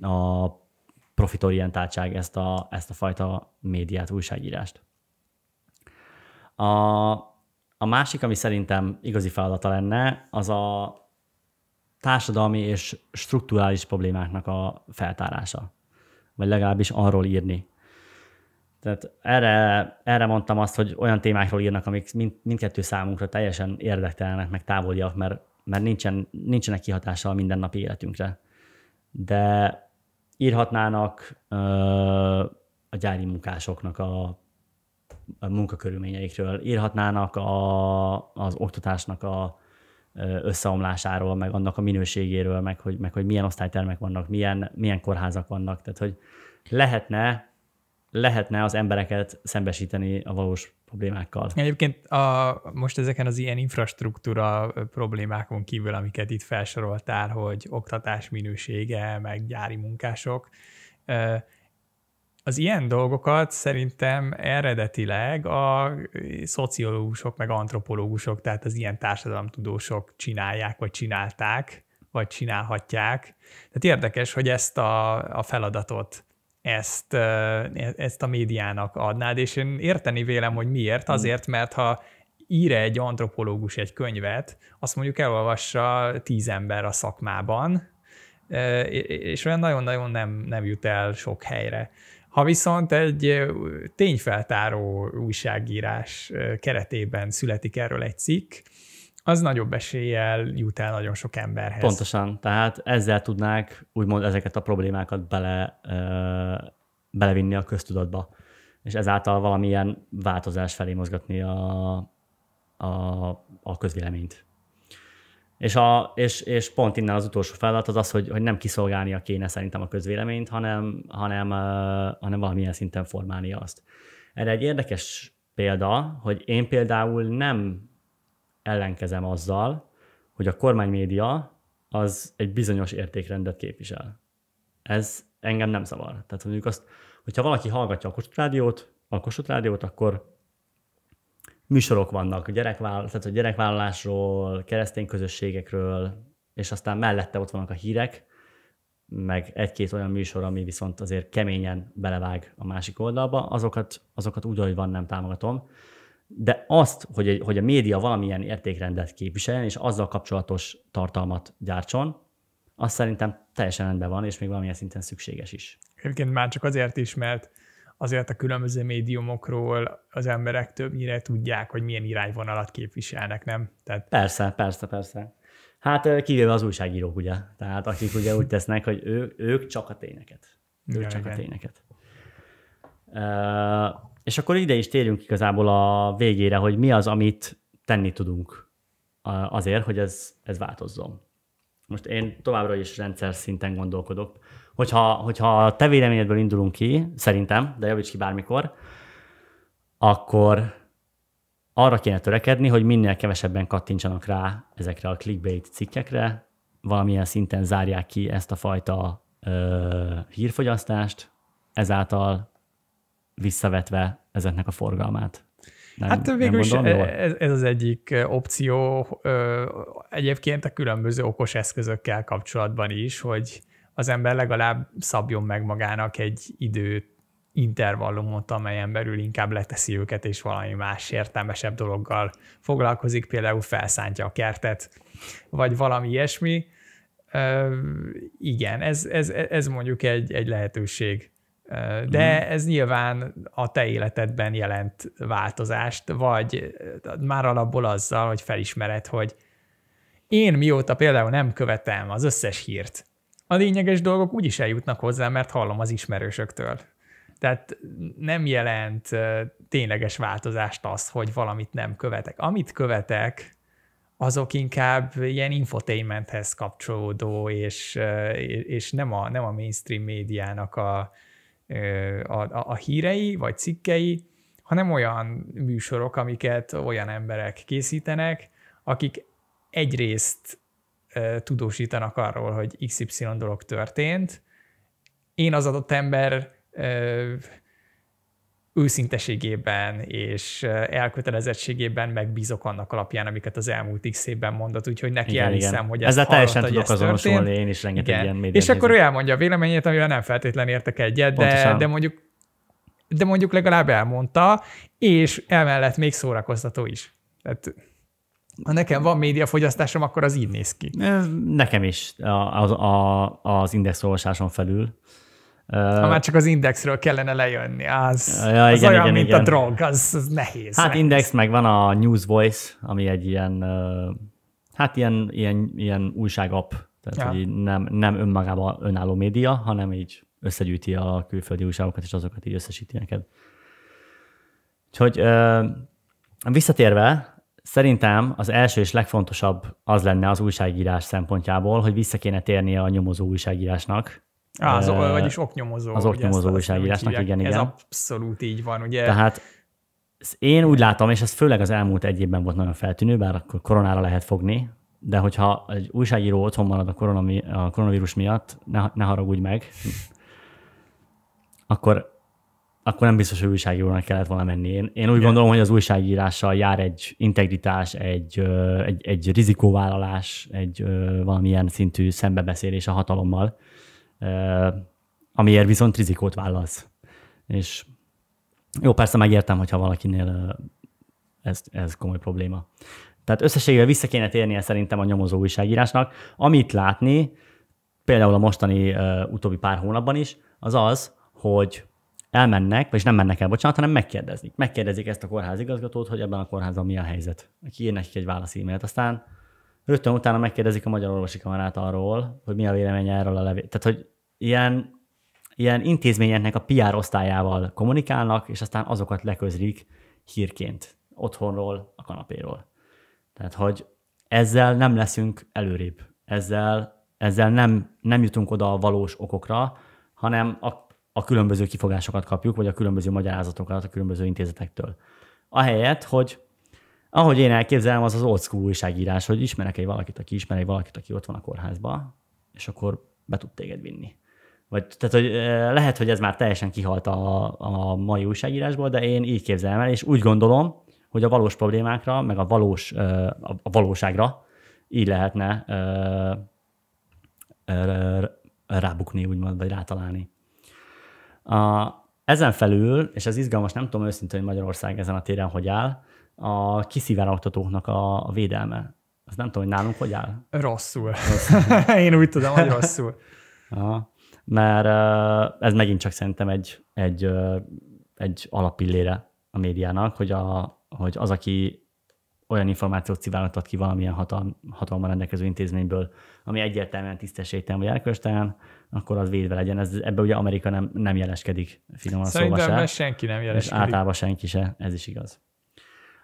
a profitorientáltság ezt a, ezt a fajta médiát, újságírást. A, a másik, ami szerintem igazi feladata lenne, az a társadalmi és strukturális problémáknak a feltárása, vagy legalábbis arról írni. Tehát erre, erre mondtam azt, hogy olyan témákról írnak, amik mind, mindkettő számunkra teljesen érdektelenek, meg távoliak, mert, mert nincsen, nincsenek kihatással a mindennapi életünkre. De írhatnának a gyári munkásoknak a a munkakörülményeikről, írhatnának a, az oktatásnak a összeomlásáról, meg annak a minőségéről, meg hogy, meg hogy milyen osztálytermek vannak, milyen, milyen kórházak vannak. Tehát, hogy lehetne, lehetne az embereket szembesíteni a valós problémákkal. Egyébként a, most ezeken az ilyen infrastruktúra problémákon kívül, amiket itt felsoroltál, hogy oktatás minősége, meg gyári munkások, az ilyen dolgokat szerintem eredetileg a szociológusok, meg antropológusok, tehát az ilyen társadalomtudósok csinálják, vagy csinálták, vagy csinálhatják. Tehát érdekes, hogy ezt a, a feladatot ezt, e-, ezt a médiának adnád, és én érteni vélem, hogy miért. Mm. Azért, mert ha ír egy antropológus egy könyvet, azt mondjuk elolvassa tíz ember a szakmában, és olyan nagyon-nagyon nem, nem jut el sok helyre. Ha viszont egy tényfeltáró újságírás keretében születik erről egy cikk, az nagyobb eséllyel jut el nagyon sok emberhez. Pontosan, tehát ezzel tudnák úgymond ezeket a problémákat bele, ö, belevinni a köztudatba, és ezáltal valamilyen változás felé mozgatni a, a, a közvéleményt. És, a, és, és pont innen az utolsó feladat az az, hogy, hogy nem kiszolgálnia kéne szerintem a közvéleményt, hanem, hanem, uh, hanem valamilyen szinten formálni azt. Erre egy érdekes példa, hogy én például nem ellenkezem azzal, hogy a kormánymédia az egy bizonyos értékrendet képvisel. Ez engem nem szavar. Tehát mondjuk azt, hogyha valaki hallgatja a Kossuth Rádiót, a Kossuth Rádiót, akkor műsorok vannak, a gyerekvállal, tehát a gyerekvállalásról, keresztény közösségekről, és aztán mellette ott vannak a hírek, meg egy-két olyan műsor, ami viszont azért keményen belevág a másik oldalba, azokat, azokat úgy, ahogy van, nem támogatom de azt, hogy, egy, hogy a média valamilyen értékrendet képviseljen, és azzal kapcsolatos tartalmat gyártson, az szerintem teljesen rendben van, és még valamilyen szinten szükséges is. Egyébként már csak azért is, mert azért a különböző médiumokról az emberek többnyire tudják, hogy milyen irányvonalat képviselnek, nem? Tehát... Persze, persze, persze. Hát kivéve az újságírók, ugye? Tehát akik ugye úgy tesznek, hogy ő, ők csak a tényeket. Ők ja, csak igen. a tényeket. Uh, és akkor ide is térjünk igazából a végére, hogy mi az, amit tenni tudunk azért, hogy ez, ez változzon. Most én továbbra is rendszer szinten gondolkodok. Hogyha, hogyha a te véleményedből indulunk ki, szerintem, de javíts ki bármikor, akkor arra kéne törekedni, hogy minél kevesebben kattintsanak rá ezekre a clickbait cikkekre, valamilyen szinten zárják ki ezt a fajta ö, hírfogyasztást, ezáltal visszavetve ezeknek a forgalmát. Nem, hát végül is ez, e- ez az egyik opció egyébként a különböző okos eszközökkel kapcsolatban is, hogy az ember legalább szabjon meg magának egy időt, intervallumot, amelyen belül inkább leteszi őket, és valami más értelmesebb dologgal foglalkozik, például felszántja a kertet, vagy valami ilyesmi. Ö, igen, ez, ez, ez mondjuk egy, egy lehetőség. De mm. ez nyilván a te életedben jelent változást, vagy már alapból azzal, hogy felismered, hogy én mióta például nem követem az összes hírt, a lényeges dolgok úgyis eljutnak hozzá, mert hallom az ismerősöktől. Tehát nem jelent tényleges változást az, hogy valamit nem követek. Amit követek, azok inkább ilyen infotainmenthez kapcsolódó, és, és nem, a, nem a mainstream médiának a, a, a, a hírei vagy cikkei, hanem olyan műsorok, amiket olyan emberek készítenek, akik egyrészt tudósítanak arról, hogy XY dolog történt. Én az adott ember őszinteségében és elkötelezettségében megbízok annak alapján, amiket az elmúlt x évben mondott, úgyhogy neki igen, elhiszem, igen. hogy ez Ezzel teljesen hogy tudok azonosulni, én is rengeteg igen. ilyen És akkor ő elmondja a véleményét, amivel nem feltétlenül értek egyet, de, de mondjuk de mondjuk legalább elmondta, és emellett még szórakoztató is. Tehát ha nekem van médiafogyasztásom, akkor az így néz ki. Nekem is az, az, az indexolvasáson felül ha már csak az indexről kellene lejönni, az, ja, igen, az olyan, igen, mint igen. a drog, az, az nehéz. Hát nehéz. index, meg van a News Voice, ami egy ilyen, hát ilyen, ilyen, ilyen újságap, tehát ja. nem, nem önmagában önálló média, hanem így összegyűjti a külföldi újságokat, és azokat így összesíti neked. Úgyhogy visszatérve, szerintem az első és legfontosabb az lenne az újságírás szempontjából, hogy vissza kéne térnie a nyomozó újságírásnak, Á, az, uh, vagyis oknyomozó. Az oknyomozó újságírásnak, igen, igen. Ez abszolút így van, ugye. Tehát én úgy látom, és ez főleg az elmúlt egy évben volt nagyon feltűnő, bár akkor koronára lehet fogni, de hogyha egy újságíró otthon marad a, koronami, a koronavírus miatt, ne, ne haragudj meg, akkor, akkor nem biztos, hogy újságírónak kellett volna menni. Én, én úgy gondolom, hogy az újságírással jár egy integritás, egy, egy, egy rizikóvállalás, egy valamilyen szintű szembebeszélés a hatalommal, Eh, amiért viszont rizikót vállalsz. És jó, persze megértem, hogyha valakinél eh, ez, ez komoly probléma. Tehát összességében vissza kéne térnie szerintem a nyomozó újságírásnak. Amit látni, például a mostani uh, utóbbi pár hónapban is, az az, hogy elmennek, vagyis nem mennek el, bocsánat, hanem megkérdezik. Megkérdezik ezt a kórházigazgatót, igazgatót, hogy ebben a kórházban mi a helyzet. Ki egy válasz e-mailt, aztán rögtön utána megkérdezik a magyar orvosi kamarát arról, hogy mi a véleménye erről a levél. Tehát, hogy ilyen, ilyen intézményeknek a PR osztályával kommunikálnak, és aztán azokat leközlik hírként otthonról, a kanapéról. Tehát, hogy ezzel nem leszünk előrébb. Ezzel, ezzel nem, nem jutunk oda a valós okokra, hanem a, a különböző kifogásokat kapjuk, vagy a különböző magyarázatokat a különböző intézetektől. Ahelyett, hogy ahogy én elképzelem, az az old school újságírás, hogy ismerek egy valakit, aki ismer egy valakit, aki ott van a kórházba, és akkor be tud téged vinni. Vagy, tehát, hogy lehet, hogy ez már teljesen kihalt a, a mai újságírásból, de én így képzelem el, és úgy gondolom, hogy a valós problémákra, meg a, valós, a valóságra így lehetne rábukni, úgymond, vagy rátalálni. A, ezen felül, és ez izgalmas, nem tudom őszintén, hogy Magyarország ezen a téren hogy áll, a kiszivárogtatóknak a, védelme. Azt nem tudom, hogy nálunk hogy áll. Rosszul. rosszul. (laughs) Én úgy tudom, hogy rosszul. Aha. Mert ez megint csak szerintem egy, egy, egy alapillére a médiának, hogy, a, hogy az, aki olyan információt szivárogtat ki valamilyen hatal, hatalma rendelkező intézményből, ami egyértelműen tisztességtelen vagy elköstelen, akkor az védve legyen. Ez, ebbe ugye Amerika nem, nem jeleskedik, finoman szóval se. senki nem jeleskedik. És általában senki se, ez is igaz.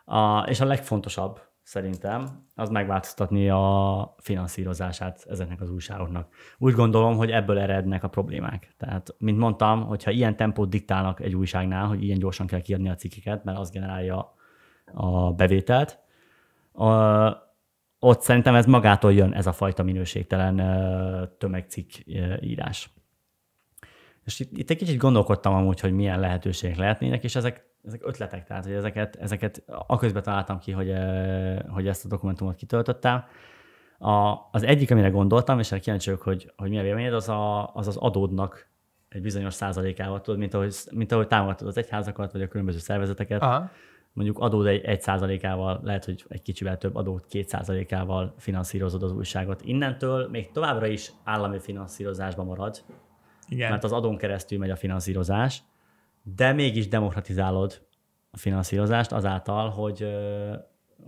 A, és a legfontosabb szerintem az megváltoztatni a finanszírozását ezeknek az újságoknak. Úgy gondolom, hogy ebből erednek a problémák. Tehát, mint mondtam, hogyha ilyen tempót diktálnak egy újságnál, hogy ilyen gyorsan kell kiadni a cikkeket, mert az generálja a bevételt, a, ott szerintem ez magától jön ez a fajta minőségtelen tömegcikk írás. És itt, itt egy kicsit gondolkodtam amúgy, hogy milyen lehetőségek lehetnének, és ezek ezek ötletek, tehát hogy ezeket, ezeket aközben találtam ki, hogy, eh, hogy ezt a dokumentumot kitöltöttem. A, az egyik, amire gondoltam, és erre kíváncsi vagyok, hogy, hogy mi a véleményed, az, a, az az adódnak egy bizonyos százalékával, tudod, mint ahogy, mint ahogy támogatod az egyházakat, vagy a különböző szervezeteket. Aha. Mondjuk adód egy, egy százalékával, lehet, hogy egy kicsivel több adót két százalékával finanszírozod az újságot. Innentől még továbbra is állami finanszírozásban marad, Igen. mert az adón keresztül megy a finanszírozás, de mégis demokratizálod a finanszírozást azáltal, hogy,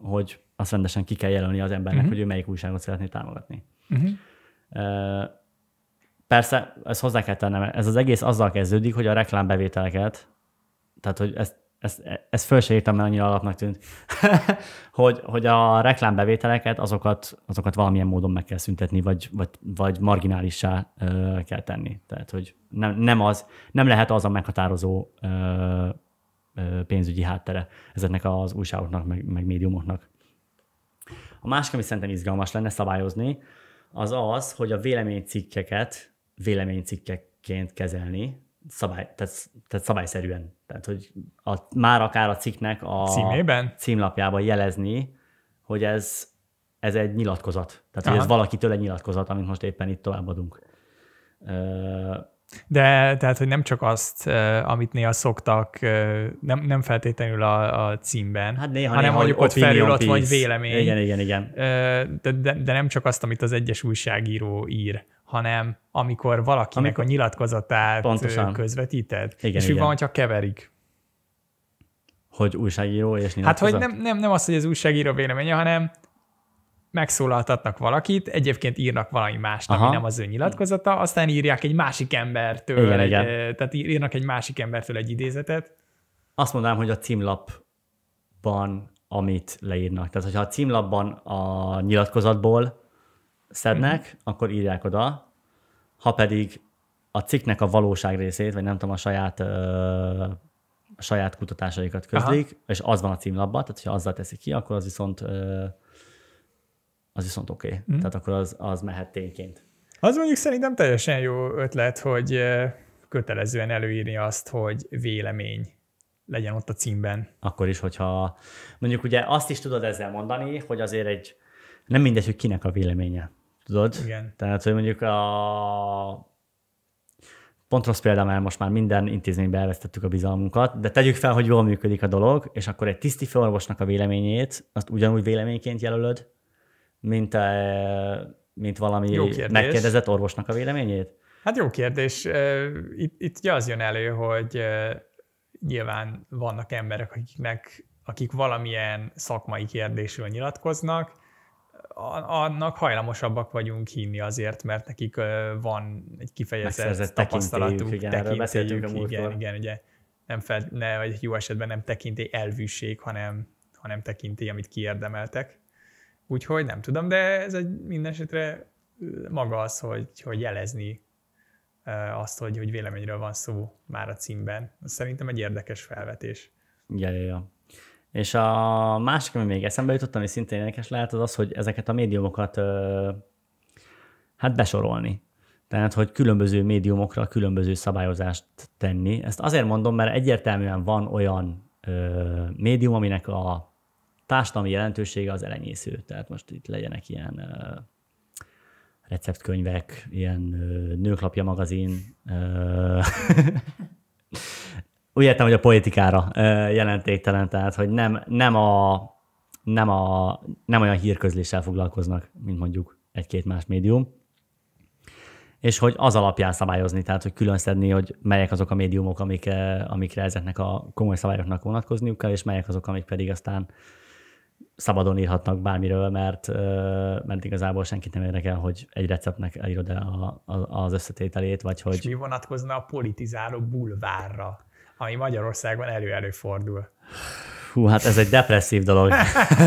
hogy azt rendesen ki kell jelölni az embernek, uh-huh. hogy ő melyik újságot szeretné támogatni. Uh-huh. Persze, ezt hozzá kell tennem, ez az egész azzal kezdődik, hogy a reklámbevételeket, tehát hogy ezt ezt, ezt föl sem írtam, mert annyira alapnak tűnt, (laughs) hogy, hogy a reklámbevételeket, azokat, azokat valamilyen módon meg kell szüntetni, vagy, vagy, vagy marginálissá ö, kell tenni. Tehát, hogy nem, nem, az, nem lehet az a meghatározó ö, ö, pénzügyi háttere ezeknek az újságoknak, meg, meg médiumoknak. A másik, ami szerintem izgalmas lenne szabályozni, az az, hogy a véleménycikkeket véleménycikkeként kezelni, szabály, tehát, tehát szabályszerűen. Tehát, hogy a, már akár a cikknek a Címében? címlapjában jelezni, hogy ez, ez egy nyilatkozat. Tehát, Aha. hogy ez valakitől egy nyilatkozat, amit most éppen itt továbbadunk. De tehát, hogy nem csak azt, amit néha szoktak, nem, nem feltétlenül a, a címben, hát néha, hanem néha, mondjuk ott felül ott vagy vélemény. Igen, igen, igen. De, de, de nem csak azt, amit az egyes újságíró ír, hanem amikor valakinek amikor... a nyilatkozatát Pontosan. közvetíted. Igen, és igen. mi van, hogyha keverik? Hogy újságíró és nyilatkozat? Hát, hogy nem, nem, nem az, hogy az újságíró véleménye, hanem megszólaltatnak valakit, egyébként írnak valami mást, Aha. ami nem az ő nyilatkozata, aztán írják egy másik embertől, igen, egy, igen. tehát írnak egy másik embertől egy idézetet. Azt mondanám, hogy a címlapban, amit leírnak. Tehát, hogyha a címlapban a nyilatkozatból szednek, mm akkor írják oda. Ha pedig a cikknek a valóság részét, vagy nem tudom, a saját, ö, a saját kutatásaikat közlik, Aha. és az van a címlapban, tehát ha azzal teszik ki, akkor az viszont ö, az viszont oké. Okay. Mm. Tehát akkor az, az mehet tényként. Az mondjuk szerintem teljesen jó ötlet, hogy kötelezően előírni azt, hogy vélemény legyen ott a címben. Akkor is, hogyha mondjuk ugye azt is tudod ezzel mondani, hogy azért egy nem mindegy, hogy kinek a véleménye. Tudod? Igen. Tehát, hogy mondjuk a pont rossz példa, mert most már minden intézményben elvesztettük a bizalmunkat, de tegyük fel, hogy jól működik a dolog, és akkor egy tiszti főorvosnak a véleményét, azt ugyanúgy véleményként jelölöd, mint, a, eh, mint valami megkérdezett orvosnak a véleményét? Hát jó kérdés. Eh, itt, itt ugye az jön elő, hogy eh, nyilván vannak emberek, akiknek, akik valamilyen szakmai kérdésről nyilatkoznak, annak hajlamosabbak vagyunk hinni azért, mert nekik van egy kifejezett tapasztalatuk, igen, tekintélyük, igen, igen, igen, ugye nem fel, ne, vagy jó esetben nem tekintély elvűség, hanem, hanem tekintély, amit kiérdemeltek. Úgyhogy nem tudom, de ez egy minden esetre maga az, hogy, hogy jelezni azt, hogy, hogy véleményről van szó már a címben. Szerintem egy érdekes felvetés. Ja, ja, ja. És a másik, ami még eszembe jutott, ami szintén érdekes lehet, az az, hogy ezeket a médiumokat hát besorolni. Tehát, hogy különböző médiumokra különböző szabályozást tenni. Ezt azért mondom, mert egyértelműen van olyan ö, médium, aminek a társadalmi jelentősége az elenyésző. Tehát most itt legyenek ilyen ö, receptkönyvek, ilyen ö, nőklapja magazin, ö, (laughs) úgy értem, hogy a politikára jelentéktelen, tehát hogy nem, nem, a, nem, a, nem olyan hírközléssel foglalkoznak, mint mondjuk egy-két más médium, és hogy az alapján szabályozni, tehát hogy külön szedni, hogy melyek azok a médiumok, amik, amikre ezeknek a komoly szabályoknak vonatkozniuk kell, és melyek azok, amik pedig aztán szabadon írhatnak bármiről, mert, mert igazából senkit nem érdekel, hogy egy receptnek elírod el a, az összetételét, vagy hogy... És mi vonatkozna a politizáló bulvárra? ami Magyarországon elő-előfordul. Hú, hát ez egy depresszív dolog.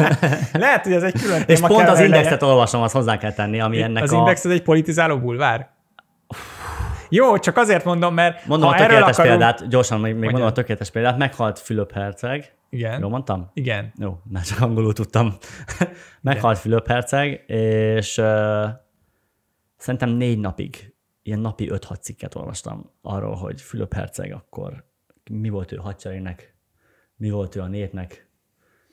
(laughs) Lehet, hogy ez egy külön És pont az indexet legyen. olvasom, azt hozzá kell tenni, ami Itt ennek az a... Az index ez egy politizáló bulvár? Jó, csak azért mondom, mert Mondom a tökéletes akarunk... példát, gyorsan még, még mondjam. mondom a tökéletes példát, meghalt Fülöp Herceg. Igen. Jól mondtam? Igen. Jó, már csak angolul tudtam. (laughs) meghalt Igen. Fülöp Herceg, és uh, szerintem négy napig, ilyen napi 5-6 cikket olvastam arról, hogy Fülöp Herceg akkor mi volt ő a hadseregnek, mi volt ő a népnek,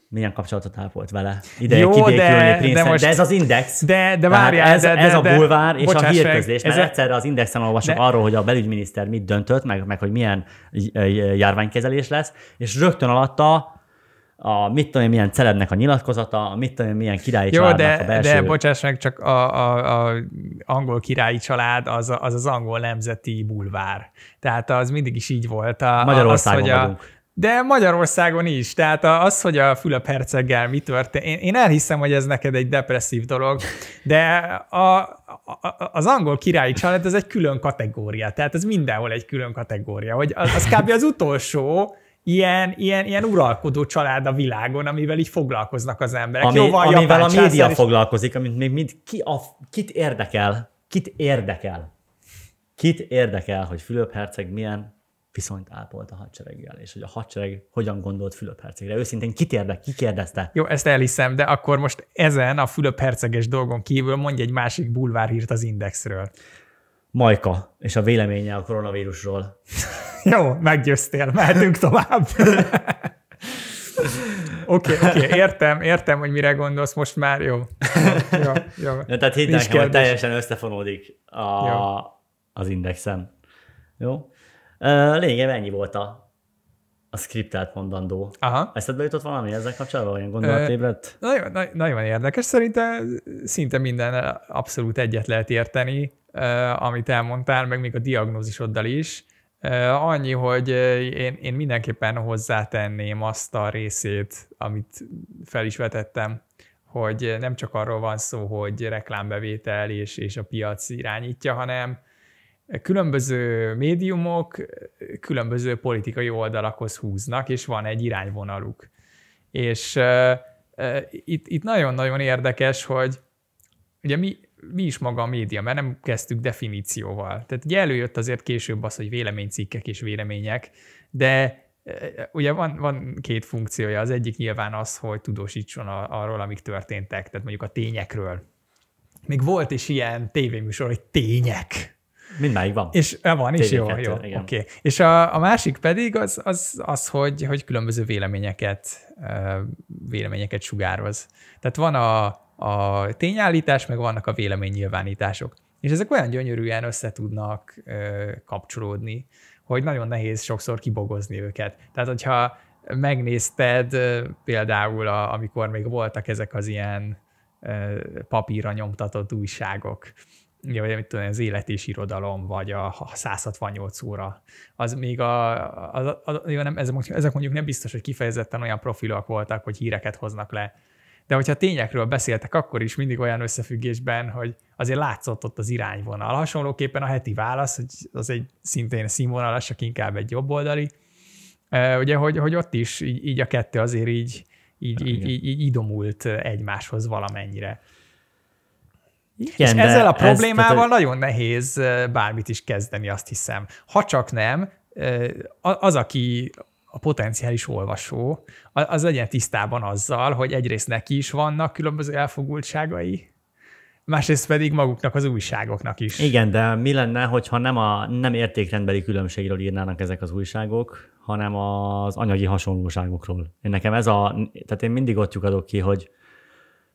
milyen kapcsolatot ápolt vele. Ide Jó, de, de, most, de ez az index. De, de várjál, ez, de, de, ez a bulvár de, és a hírközlés, mert ez egyszerre az indexen olvasok de, arról, hogy a belügyminiszter mit döntött, meg, meg hogy milyen eh, eh, járványkezelés lesz, és rögtön alatta a mit tudom én, milyen celebnek a nyilatkozata, a mit tudom én, milyen királyi Jó, de, a belső... de bocsáss meg, csak a, a, a angol királyi család az, az az angol nemzeti bulvár. Tehát az mindig is így volt. A, Magyarországon az, hogy a, de Magyarországon is. Tehát az, hogy a Fülöp herceggel mi történt, én, én elhiszem, hogy ez neked egy depresszív dolog, de a, a, az angol királyi család ez egy külön kategória. Tehát ez mindenhol egy külön kategória, hogy az, az kb. az utolsó, ilyen, ilyen, ilyen uralkodó család a világon, amivel így foglalkoznak az emberek. Ami, Jóval amivel a média is... foglalkozik, amit még mind ki a, kit érdekel, kit érdekel, kit érdekel, hogy Fülöp herceg milyen viszonyt ápolt a hadsereggel, és hogy a hadsereg hogyan gondolt Fülöp hercegre. Őszintén kit érdek, ki kérdezte? Jó, ezt elhiszem, de akkor most ezen a Fülöp herceges dolgon kívül mondj egy másik bulvárhírt az Indexről. Majka és a véleménye a koronavírusról. (laughs) Jó, meggyőztél, mehetünk tovább. (laughs) Oké, okay, okay, értem, értem, hogy mire gondolsz, most már jó. jó, jó, jó. (laughs) Ja, tehát hidd nekem, hogy teljesen összefonódik a, jó. az indexem. Jó? Lényegében ennyi volt a, a skriptelt mondandó. Aha. Eszedbe jutott valami ezzel kapcsolatban, olyan gondolat ébredt? Nagyon, nagyon érdekes, szerintem szinte minden abszolút egyet lehet érteni Eh, amit elmondtál, meg még a diagnózisoddal is. Eh, annyi, hogy eh, én, én mindenképpen hozzátenném azt a részét, amit fel is vetettem, hogy nem csak arról van szó, hogy reklámbevétel és, és a piac irányítja, hanem különböző médiumok különböző politikai oldalakhoz húznak, és van egy irányvonaluk. És uh, uh, itt, itt nagyon-nagyon érdekes, hogy ugye mi mi is maga a média, mert nem kezdtük definícióval. Tehát ugye előjött azért később az, hogy véleménycikkek és vélemények, de e, ugye van, van két funkciója. Az egyik nyilván az, hogy tudósítson a, arról, amik történtek, tehát mondjuk a tényekről. Még volt is ilyen tévéműsor, hogy tények. Mindmáig van. És e, van, és jó, jó, oké. Okay. És a, a másik pedig az, az, az hogy, hogy különböző véleményeket, e, véleményeket sugároz. Tehát van a, a tényállítás, meg vannak a véleménynyilvánítások. És ezek olyan gyönyörűen összetudnak ö, kapcsolódni, hogy nagyon nehéz sokszor kibogozni őket. Tehát, hogyha megnézted például, a, amikor még voltak ezek az ilyen ö, papírra nyomtatott újságok, vagy amit tudom, az élet és irodalom, vagy a 168 óra, az még a, az, az, az, nem, ezek mondjuk nem biztos, hogy kifejezetten olyan profilok voltak, hogy híreket hoznak le de hogyha tényekről beszéltek, akkor is mindig olyan összefüggésben, hogy azért látszott ott az irányvonal. Hasonlóképpen a heti válasz, hogy az egy szintén színvonalas, csak inkább egy jobboldali. Ugye, hogy, hogy ott is így, így a kettő azért így, így, így, így, így idomult egymáshoz valamennyire. Igen, és ezzel a problémával ez, nagyon nehéz bármit is kezdeni, azt hiszem. Ha csak nem, az, aki a potenciális olvasó az legyen tisztában azzal, hogy egyrészt neki is vannak különböző elfogultságai, másrészt pedig maguknak az újságoknak is. Igen, de mi lenne, hogyha nem, a, nem értékrendbeli különbségről írnának ezek az újságok, hanem az anyagi hasonlóságokról. Én nekem ez a, tehát én mindig ott lyukadok ki, hogy,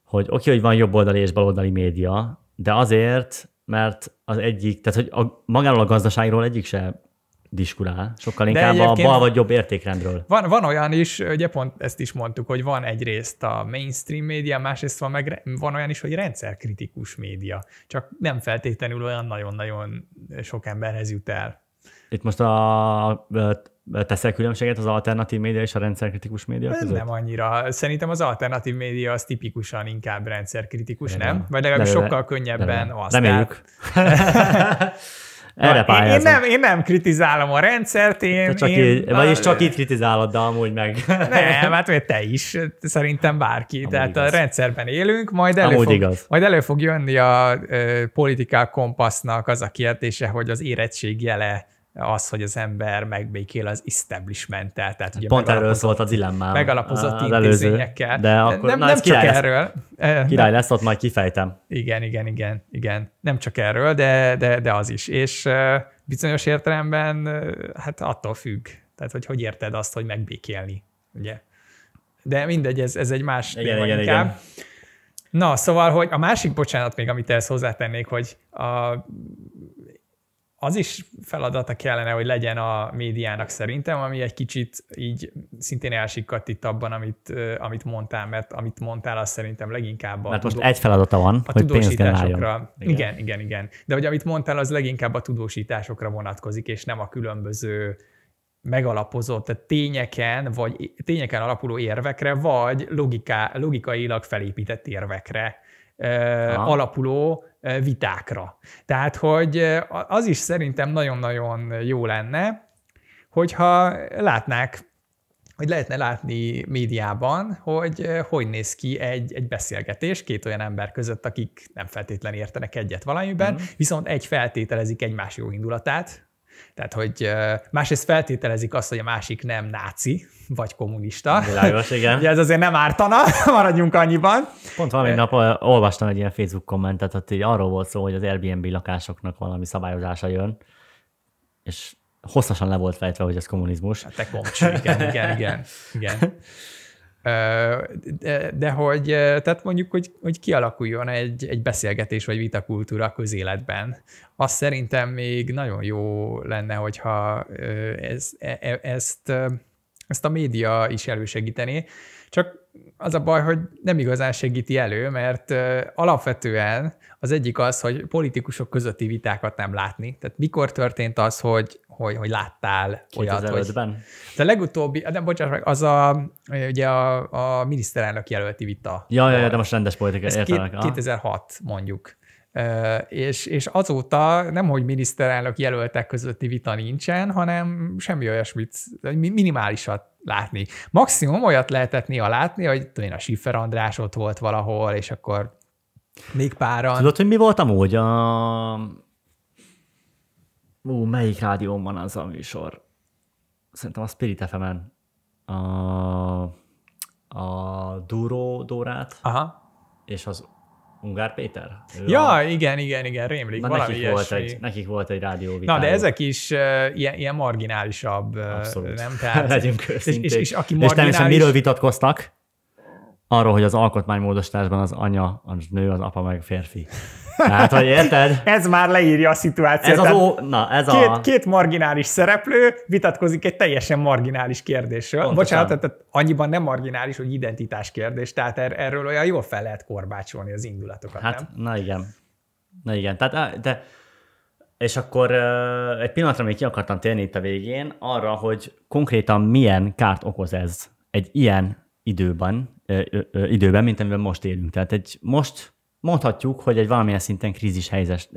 hogy oké, okay, hogy van jobboldali és baloldali média, de azért, mert az egyik, tehát hogy a, magáról a gazdaságról egyik se diskurál, sokkal inkább a bal vagy jobb értékrendről. Van, van olyan is, ugye pont ezt is mondtuk, hogy van egyrészt a mainstream média, másrészt van, meg, van olyan is, hogy rendszerkritikus média, csak nem feltétlenül olyan nagyon-nagyon sok emberhez jut el. Itt most a teszel különbséget az alternatív média és a rendszerkritikus média között? Nem annyira. Szerintem az alternatív média az tipikusan inkább rendszerkritikus, nem? nem? Vagy legalábbis de, sokkal de, Nem de, azt. Reméljük. (laughs) (laughs) Erre Na, Én nem, én nem kritizálom a rendszert, én... Te csak én, így, vagyis csak itt kritizálod, de amúgy meg. Nem, hát te is, szerintem bárki. Amúgy Tehát igaz. a rendszerben élünk, majd elő, amúgy fog, igaz. majd elő fog jönni a politikák politikál kompasznak az a kérdése, hogy az érettség jele az, hogy az ember megbékél az establishmenttel. Tehát hát ugye Pont erről szólt a dilemmám. Megalapozott intézményekkel. De akkor, nem, na, nem csak lesz. erről. (laughs) Király lesz, ott majd kifejtem. Igen, igen, igen, igen. Nem csak erről, de, de, de az is. És bizonyos értelemben hát attól függ. Tehát, hogy hogy érted azt, hogy megbékélni, ugye? De mindegy, ez, ez egy más igen, téma igen, inkább. Igen. Na, szóval, hogy a másik bocsánat még, amit ehhez hozzátennék, hogy a az is feladata kellene, hogy legyen a médiának szerintem, ami egy kicsit így szintén elsikadt itt abban, amit, amit mondtál, mert amit mondtál, az szerintem leginkább a Mert most tudó... egy feladata van, a hogy tudósításokra. Igen. igen, igen, igen. De hogy amit mondtál, az leginkább a tudósításokra vonatkozik, és nem a különböző megalapozott tehát tényeken, vagy tényeken alapuló érvekre, vagy logiká, logikailag felépített érvekre Aha. alapuló vitákra. Tehát, hogy az is szerintem nagyon-nagyon jó lenne, hogyha látnák, hogy lehetne látni médiában, hogy hogy néz ki egy, egy beszélgetés két olyan ember között, akik nem feltétlen értenek egyet valamiben, mm. viszont egy feltételezik egymás jó indulatát, tehát, hogy másrészt feltételezik azt, hogy a másik nem náci, vagy kommunista. Világos, igen. (laughs) Ugye ez azért nem ártana, (laughs) maradjunk annyiban. Pont valami nap olvastam egy ilyen Facebook kommentet, hogy így arról volt szó, hogy az Airbnb lakásoknak valami szabályozása jön, és hosszasan le volt fejtve, hogy ez kommunizmus. Hát te komcs, igen, igen, igen. igen. (laughs) De, de hogy, tehát mondjuk, hogy, hogy kialakuljon egy, egy beszélgetés vagy vitakultúra a közéletben. Azt szerintem még nagyon jó lenne, hogyha ez, e, e ezt, ezt a média is elősegítené, csak az a baj, hogy nem igazán segíti elő, mert alapvetően az egyik az, hogy politikusok közötti vitákat nem látni. Tehát mikor történt az, hogy hogy, hogy láttál olyat, 2005-ben? Hogy... De legutóbbi, nem bocsánat meg, az a, ugye a, a miniszterelnök jelölti vita. Ja, ja, ja de most rendes politika, értelek. 2006 mondjuk és, és azóta nem, hogy miniszterelnök jelöltek közötti vita nincsen, hanem semmi olyasmit, minimálisat látni. Maximum olyat lehetett néha látni, hogy én a Siffer András ott volt valahol, és akkor még páran. Tudod, hogy mi volt amúgy a... Ú, melyik rádión van az a műsor? Szerintem a Spirit fm -en. A, a Duro Dorát, Aha. és az Ungár Péter? Ő ja, a... igen, igen, igen, rémlik. Na, nekik, volt egy, nekik volt egy rádió Na, de ezek is uh, ilyen, ilyen marginálisabb. Abszolút. Nem? Tehát, (laughs) Legyünk és, és, és, és, aki marginális... és természetesen miről vitatkoztak? Arról, hogy az alkotmánymódosításban az anya, a nő, az apa meg a férfi. Hát, hogy érted? (laughs) ez már leírja a szituációt. Ez az ó, na, ez két, a... két marginális szereplő vitatkozik egy teljesen marginális kérdésről. Pontosan. Bocsánat, tehát annyiban nem marginális, hogy identitás kérdés, tehát er, erről olyan jól fel lehet korbácsolni az indulatokat, hát, nem? na igen. Na igen, tehát de, és akkor egy pillanatra még ki akartam térni itt a végén arra, hogy konkrétan milyen kárt okoz ez egy ilyen időben, időben, mint amiben most élünk. Tehát egy most mondhatjuk, hogy egy valamilyen szinten krízis, helyzet,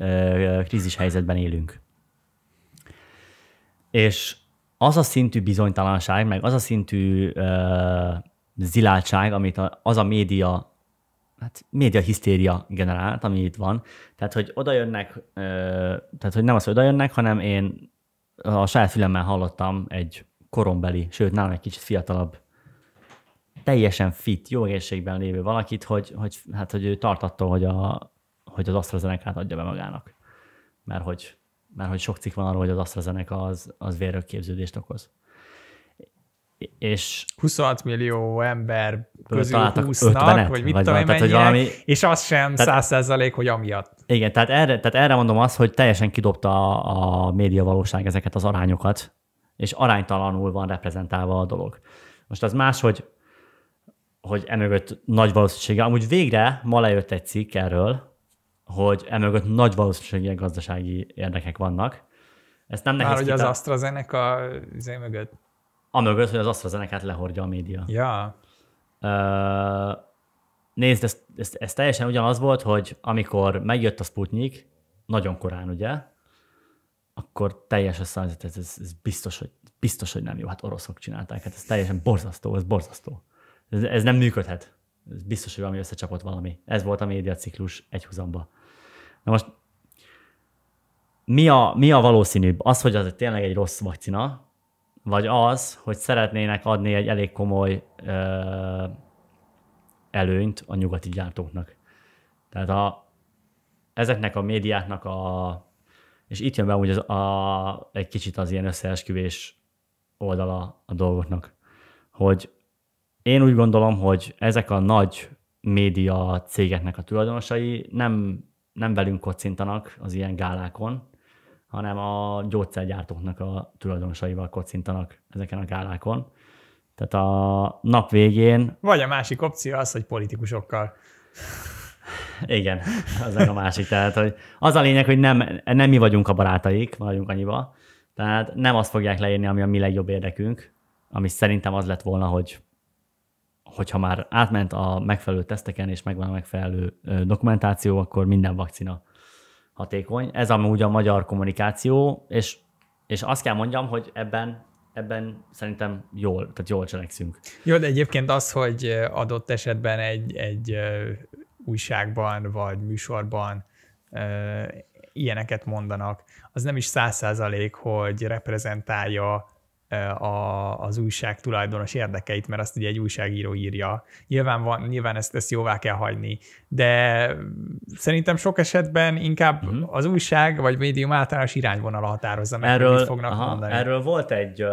krízis helyzetben élünk. És az a szintű bizonytalanság, meg az a szintű uh, ziláltság, amit az a média, hát média hisztéria generált, ami itt van. Tehát, hogy oda jönnek, tehát, hogy nem az, hogy oda jönnek, hanem én a saját fülemmel hallottam egy korombeli, sőt, nálam egy kicsit fiatalabb teljesen fit, jó egészségben lévő valakit, hogy, hogy, hát, hogy ő tart attól, hogy, a, hogy az astrazeneca adja be magának. Mert hogy, mert hogy sok cikk van arról, hogy az AstraZeneca az, az vérrögképződést okoz. És 26 millió ember közül 20 vagy mit vagy tudom én valami... és az sem száz százalék, hogy amiatt. Igen, tehát erre, tehát erre mondom azt, hogy teljesen kidobta a, a média valóság ezeket az arányokat, és aránytalanul van reprezentálva a dolog. Most az más, hogy hogy emögött nagy valószínűsége, amúgy végre ma lejött egy cikk erről, hogy emögött nagy valószínűséggel gazdasági érdekek vannak. Ezt nem nehéz izé Már, hogy az AstraZeneca az mögött. mögött, hogy az AstraZeneca-t lehordja a média. Ja. Uh, nézd, ez, ez, ez teljesen ugyanaz volt, hogy amikor megjött a Sputnik, nagyon korán ugye, akkor teljes a ez, ez, ez biztos, hogy, biztos, hogy nem jó, hát oroszok csinálták, hát ez teljesen borzasztó, ez borzasztó ez, ez nem működhet. Ez biztos, hogy valami összecsapott valami. Ez volt a médiaciklus egyhuzamba. Na most mi a, mi a valószínűbb? Az, hogy az tényleg egy rossz vakcina, vagy az, hogy szeretnének adni egy elég komoly ö, előnyt a nyugati gyártóknak. Tehát a, ezeknek a médiáknak a, és itt jön be úgy az, a, egy kicsit az ilyen összeesküvés oldala a dolgoknak, hogy én úgy gondolom, hogy ezek a nagy média cégeknek a tulajdonosai nem, nem velünk kocintanak az ilyen gálákon, hanem a gyógyszergyártóknak a tulajdonosaival kocintanak ezeken a gálákon. Tehát a nap végén... Vagy a másik opció az, hogy politikusokkal. Igen, az a másik. Tehát hogy az a lényeg, hogy nem, nem mi vagyunk a barátaik, vagyunk annyiba. Tehát nem azt fogják leírni, ami a mi legjobb érdekünk, ami szerintem az lett volna, hogy hogyha már átment a megfelelő teszteken, és megvan a megfelelő dokumentáció, akkor minden vakcina hatékony. Ez amúgy a magyar kommunikáció, és, és azt kell mondjam, hogy ebben ebben szerintem jól, tehát jól cselekszünk. Jó, de egyébként az, hogy adott esetben egy, egy újságban vagy műsorban ilyeneket mondanak, az nem is száz százalék, hogy reprezentálja a, az újság tulajdonos érdekeit, mert azt ugye egy újságíró írja. Nyilván, van, nyilván ezt, ezt jóvá kell hagyni, de szerintem sok esetben inkább uh-huh. az újság vagy médium általános irányvonala határozza meg, erről, mit fognak aha, mondani. Erről volt egy,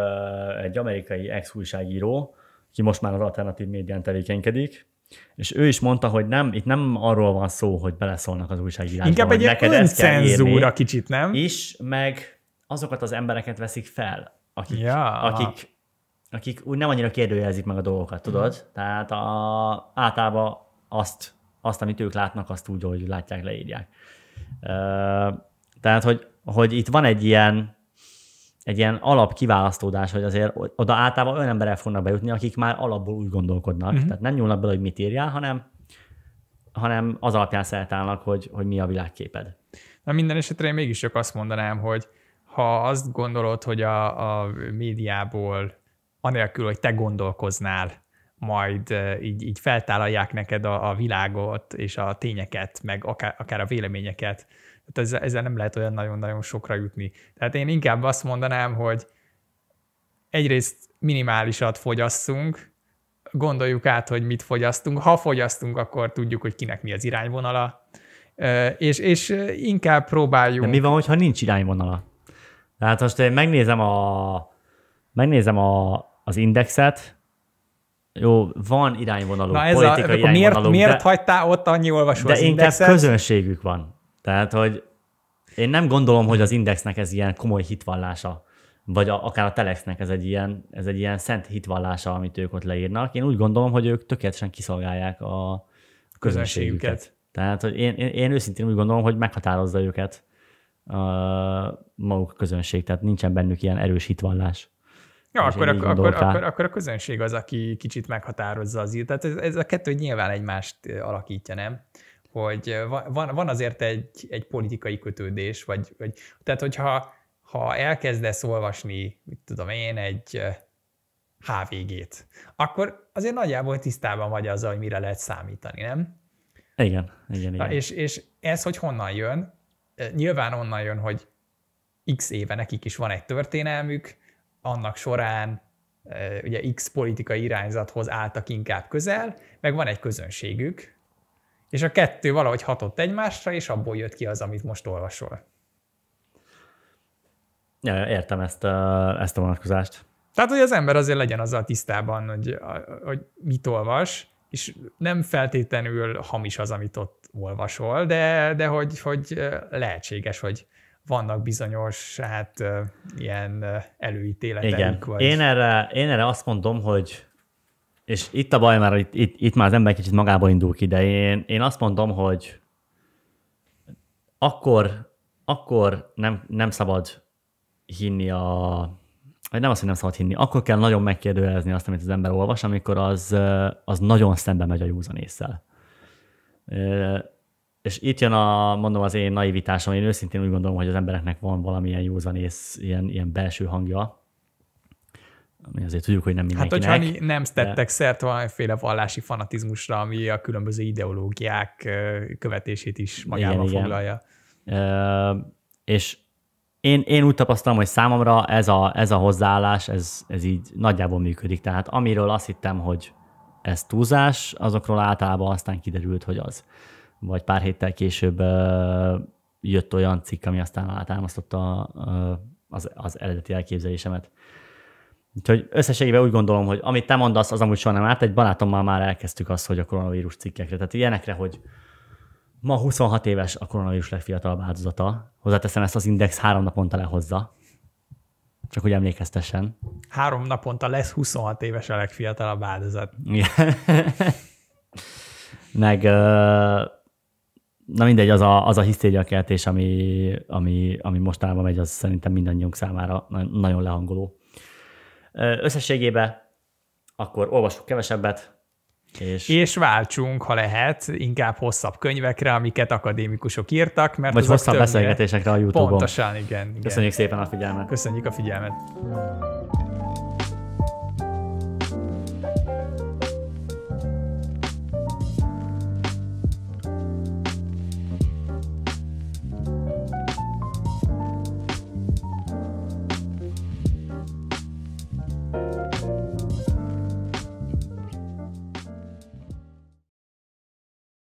egy amerikai ex-újságíró, ki most már az alternatív médián tevékenykedik, és ő is mondta, hogy nem, itt nem arról van szó, hogy beleszólnak az újságírásba, Inkább egy ilyen öncenzúra kicsit, nem? És meg azokat az embereket veszik fel, akik, ja, akik, akik úgy nem annyira kérdőjelzik meg a dolgokat, tudod? Mm. Tehát a, általában azt, azt, amit ők látnak, azt úgy, hogy látják, leírják. Tehát, hogy, hogy itt van egy ilyen, egy ilyen alap kiválasztódás, hogy azért oda általában olyan emberek fognak bejutni, akik már alapból úgy gondolkodnak. Mm-hmm. Tehát nem nyúlnak bele, hogy mit írjál, hanem, hanem az alapján szeretnának, hogy, hogy mi a világképed. Na minden esetre én csak azt mondanám, hogy ha azt gondolod, hogy a, a médiából, anélkül, hogy te gondolkoznál, majd így, így feltállalják neked a, a világot és a tényeket, meg akár, akár a véleményeket. Tehát ezzel, ezzel nem lehet olyan nagyon-nagyon sokra jutni. Tehát én inkább azt mondanám, hogy egyrészt minimálisat fogyasszunk, gondoljuk át, hogy mit fogyasztunk. Ha fogyasztunk, akkor tudjuk, hogy kinek mi az irányvonala, és, és inkább próbáljuk. De mi van, ha nincs irányvonala? Tehát most én megnézem a, megnézem a, az indexet, jó, van irányvonalú, Na ez politikai a, irányvonalú. Miért, de, miért hagytál ott annyi olvasó de az indexet? De közönségük van. Tehát, hogy én nem gondolom, hogy az indexnek ez ilyen komoly hitvallása, vagy a, akár a Telexnek ez egy, ilyen, ez egy ilyen szent hitvallása, amit ők ott leírnak. Én úgy gondolom, hogy ők tökéletesen kiszolgálják a közönségüket. közönségüket. Tehát, hogy én, én, én őszintén úgy gondolom, hogy meghatározza őket a maguk a közönség, tehát nincsen bennük ilyen erős hitvallás. Ja, akkor, akkor, akkor, akkor, akkor a közönség az, aki kicsit meghatározza az írt. Tehát ez, ez a kettő nyilván egymást alakítja, nem? Hogy van, van azért egy, egy politikai kötődés, vagy, vagy tehát hogyha ha elkezdesz olvasni, mit tudom én, egy HVG-t, akkor azért nagyjából tisztában vagy azzal, hogy mire lehet számítani, nem? Igen, igen, igen. Na, és, és ez, hogy honnan jön, nyilván onnan jön, hogy x éve nekik is van egy történelmük, annak során ugye x politikai irányzathoz álltak inkább közel, meg van egy közönségük, és a kettő valahogy hatott egymásra, és abból jött ki az, amit most olvasol. Ja, értem ezt, ezt a vonatkozást. Tehát, hogy az ember azért legyen azzal tisztában, hogy, hogy mit olvas, és nem feltétlenül hamis az, amit ott olvasol, de, de hogy, hogy lehetséges, hogy vannak bizonyos hát ilyen előítéletek. Igen. Vagy... Én, erre, én erre azt mondom, hogy és itt a baj már, itt, itt, itt már az ember kicsit magába indul ki, de én, én azt mondom, hogy akkor, akkor nem, nem szabad hinni a vagy nem azt, hogy nem szabad hinni, akkor kell nagyon megkérdőjelezni azt, amit az ember olvas, amikor az, az nagyon szembe megy a józanésszel. És itt jön a, mondom, az én naivitásom, én őszintén úgy gondolom, hogy az embereknek van valamilyen józanész, ilyen, ilyen belső hangja, ami azért tudjuk, hogy nem hát, mindenkinek. Hát, hogyha nem tettek de... szert valamiféle vallási fanatizmusra, ami a különböző ideológiák követését is magába igen, foglalja. Igen. E- és én, én úgy tapasztalom, hogy számomra ez a, ez a hozzáállás, ez, ez így nagyjából működik. Tehát amiről azt hittem, hogy ez túlzás, azokról általában aztán kiderült, hogy az. Vagy pár héttel később ö, jött olyan cikk, ami aztán átámasztotta az, az eredeti elképzelésemet. Úgyhogy összességében úgy gondolom, hogy amit te mondasz, az amúgy soha nem árt. Egy barátommal már elkezdtük azt, hogy a koronavírus cikkekre. Tehát ilyenekre, hogy, Ma 26 éves a koronavírus legfiatalabb áldozata. Hozzáteszem, ezt az Index három naponta lehozza. Csak hogy emlékeztessen. Három naponta lesz 26 éves a legfiatalabb áldozat. Meg na mindegy, az a, az a keltés, ami, ami, ami mostanában megy, az szerintem mindannyiunk számára nagyon lehangoló. Összességében akkor olvasok kevesebbet, és, és váltsunk, ha lehet, inkább hosszabb könyvekre, amiket akadémikusok írtak, mert Vagy hosszabb tömge... beszélgetésekre a YouTube-on. Pontosan, igen, igen. Köszönjük szépen a figyelmet. Köszönjük a figyelmet.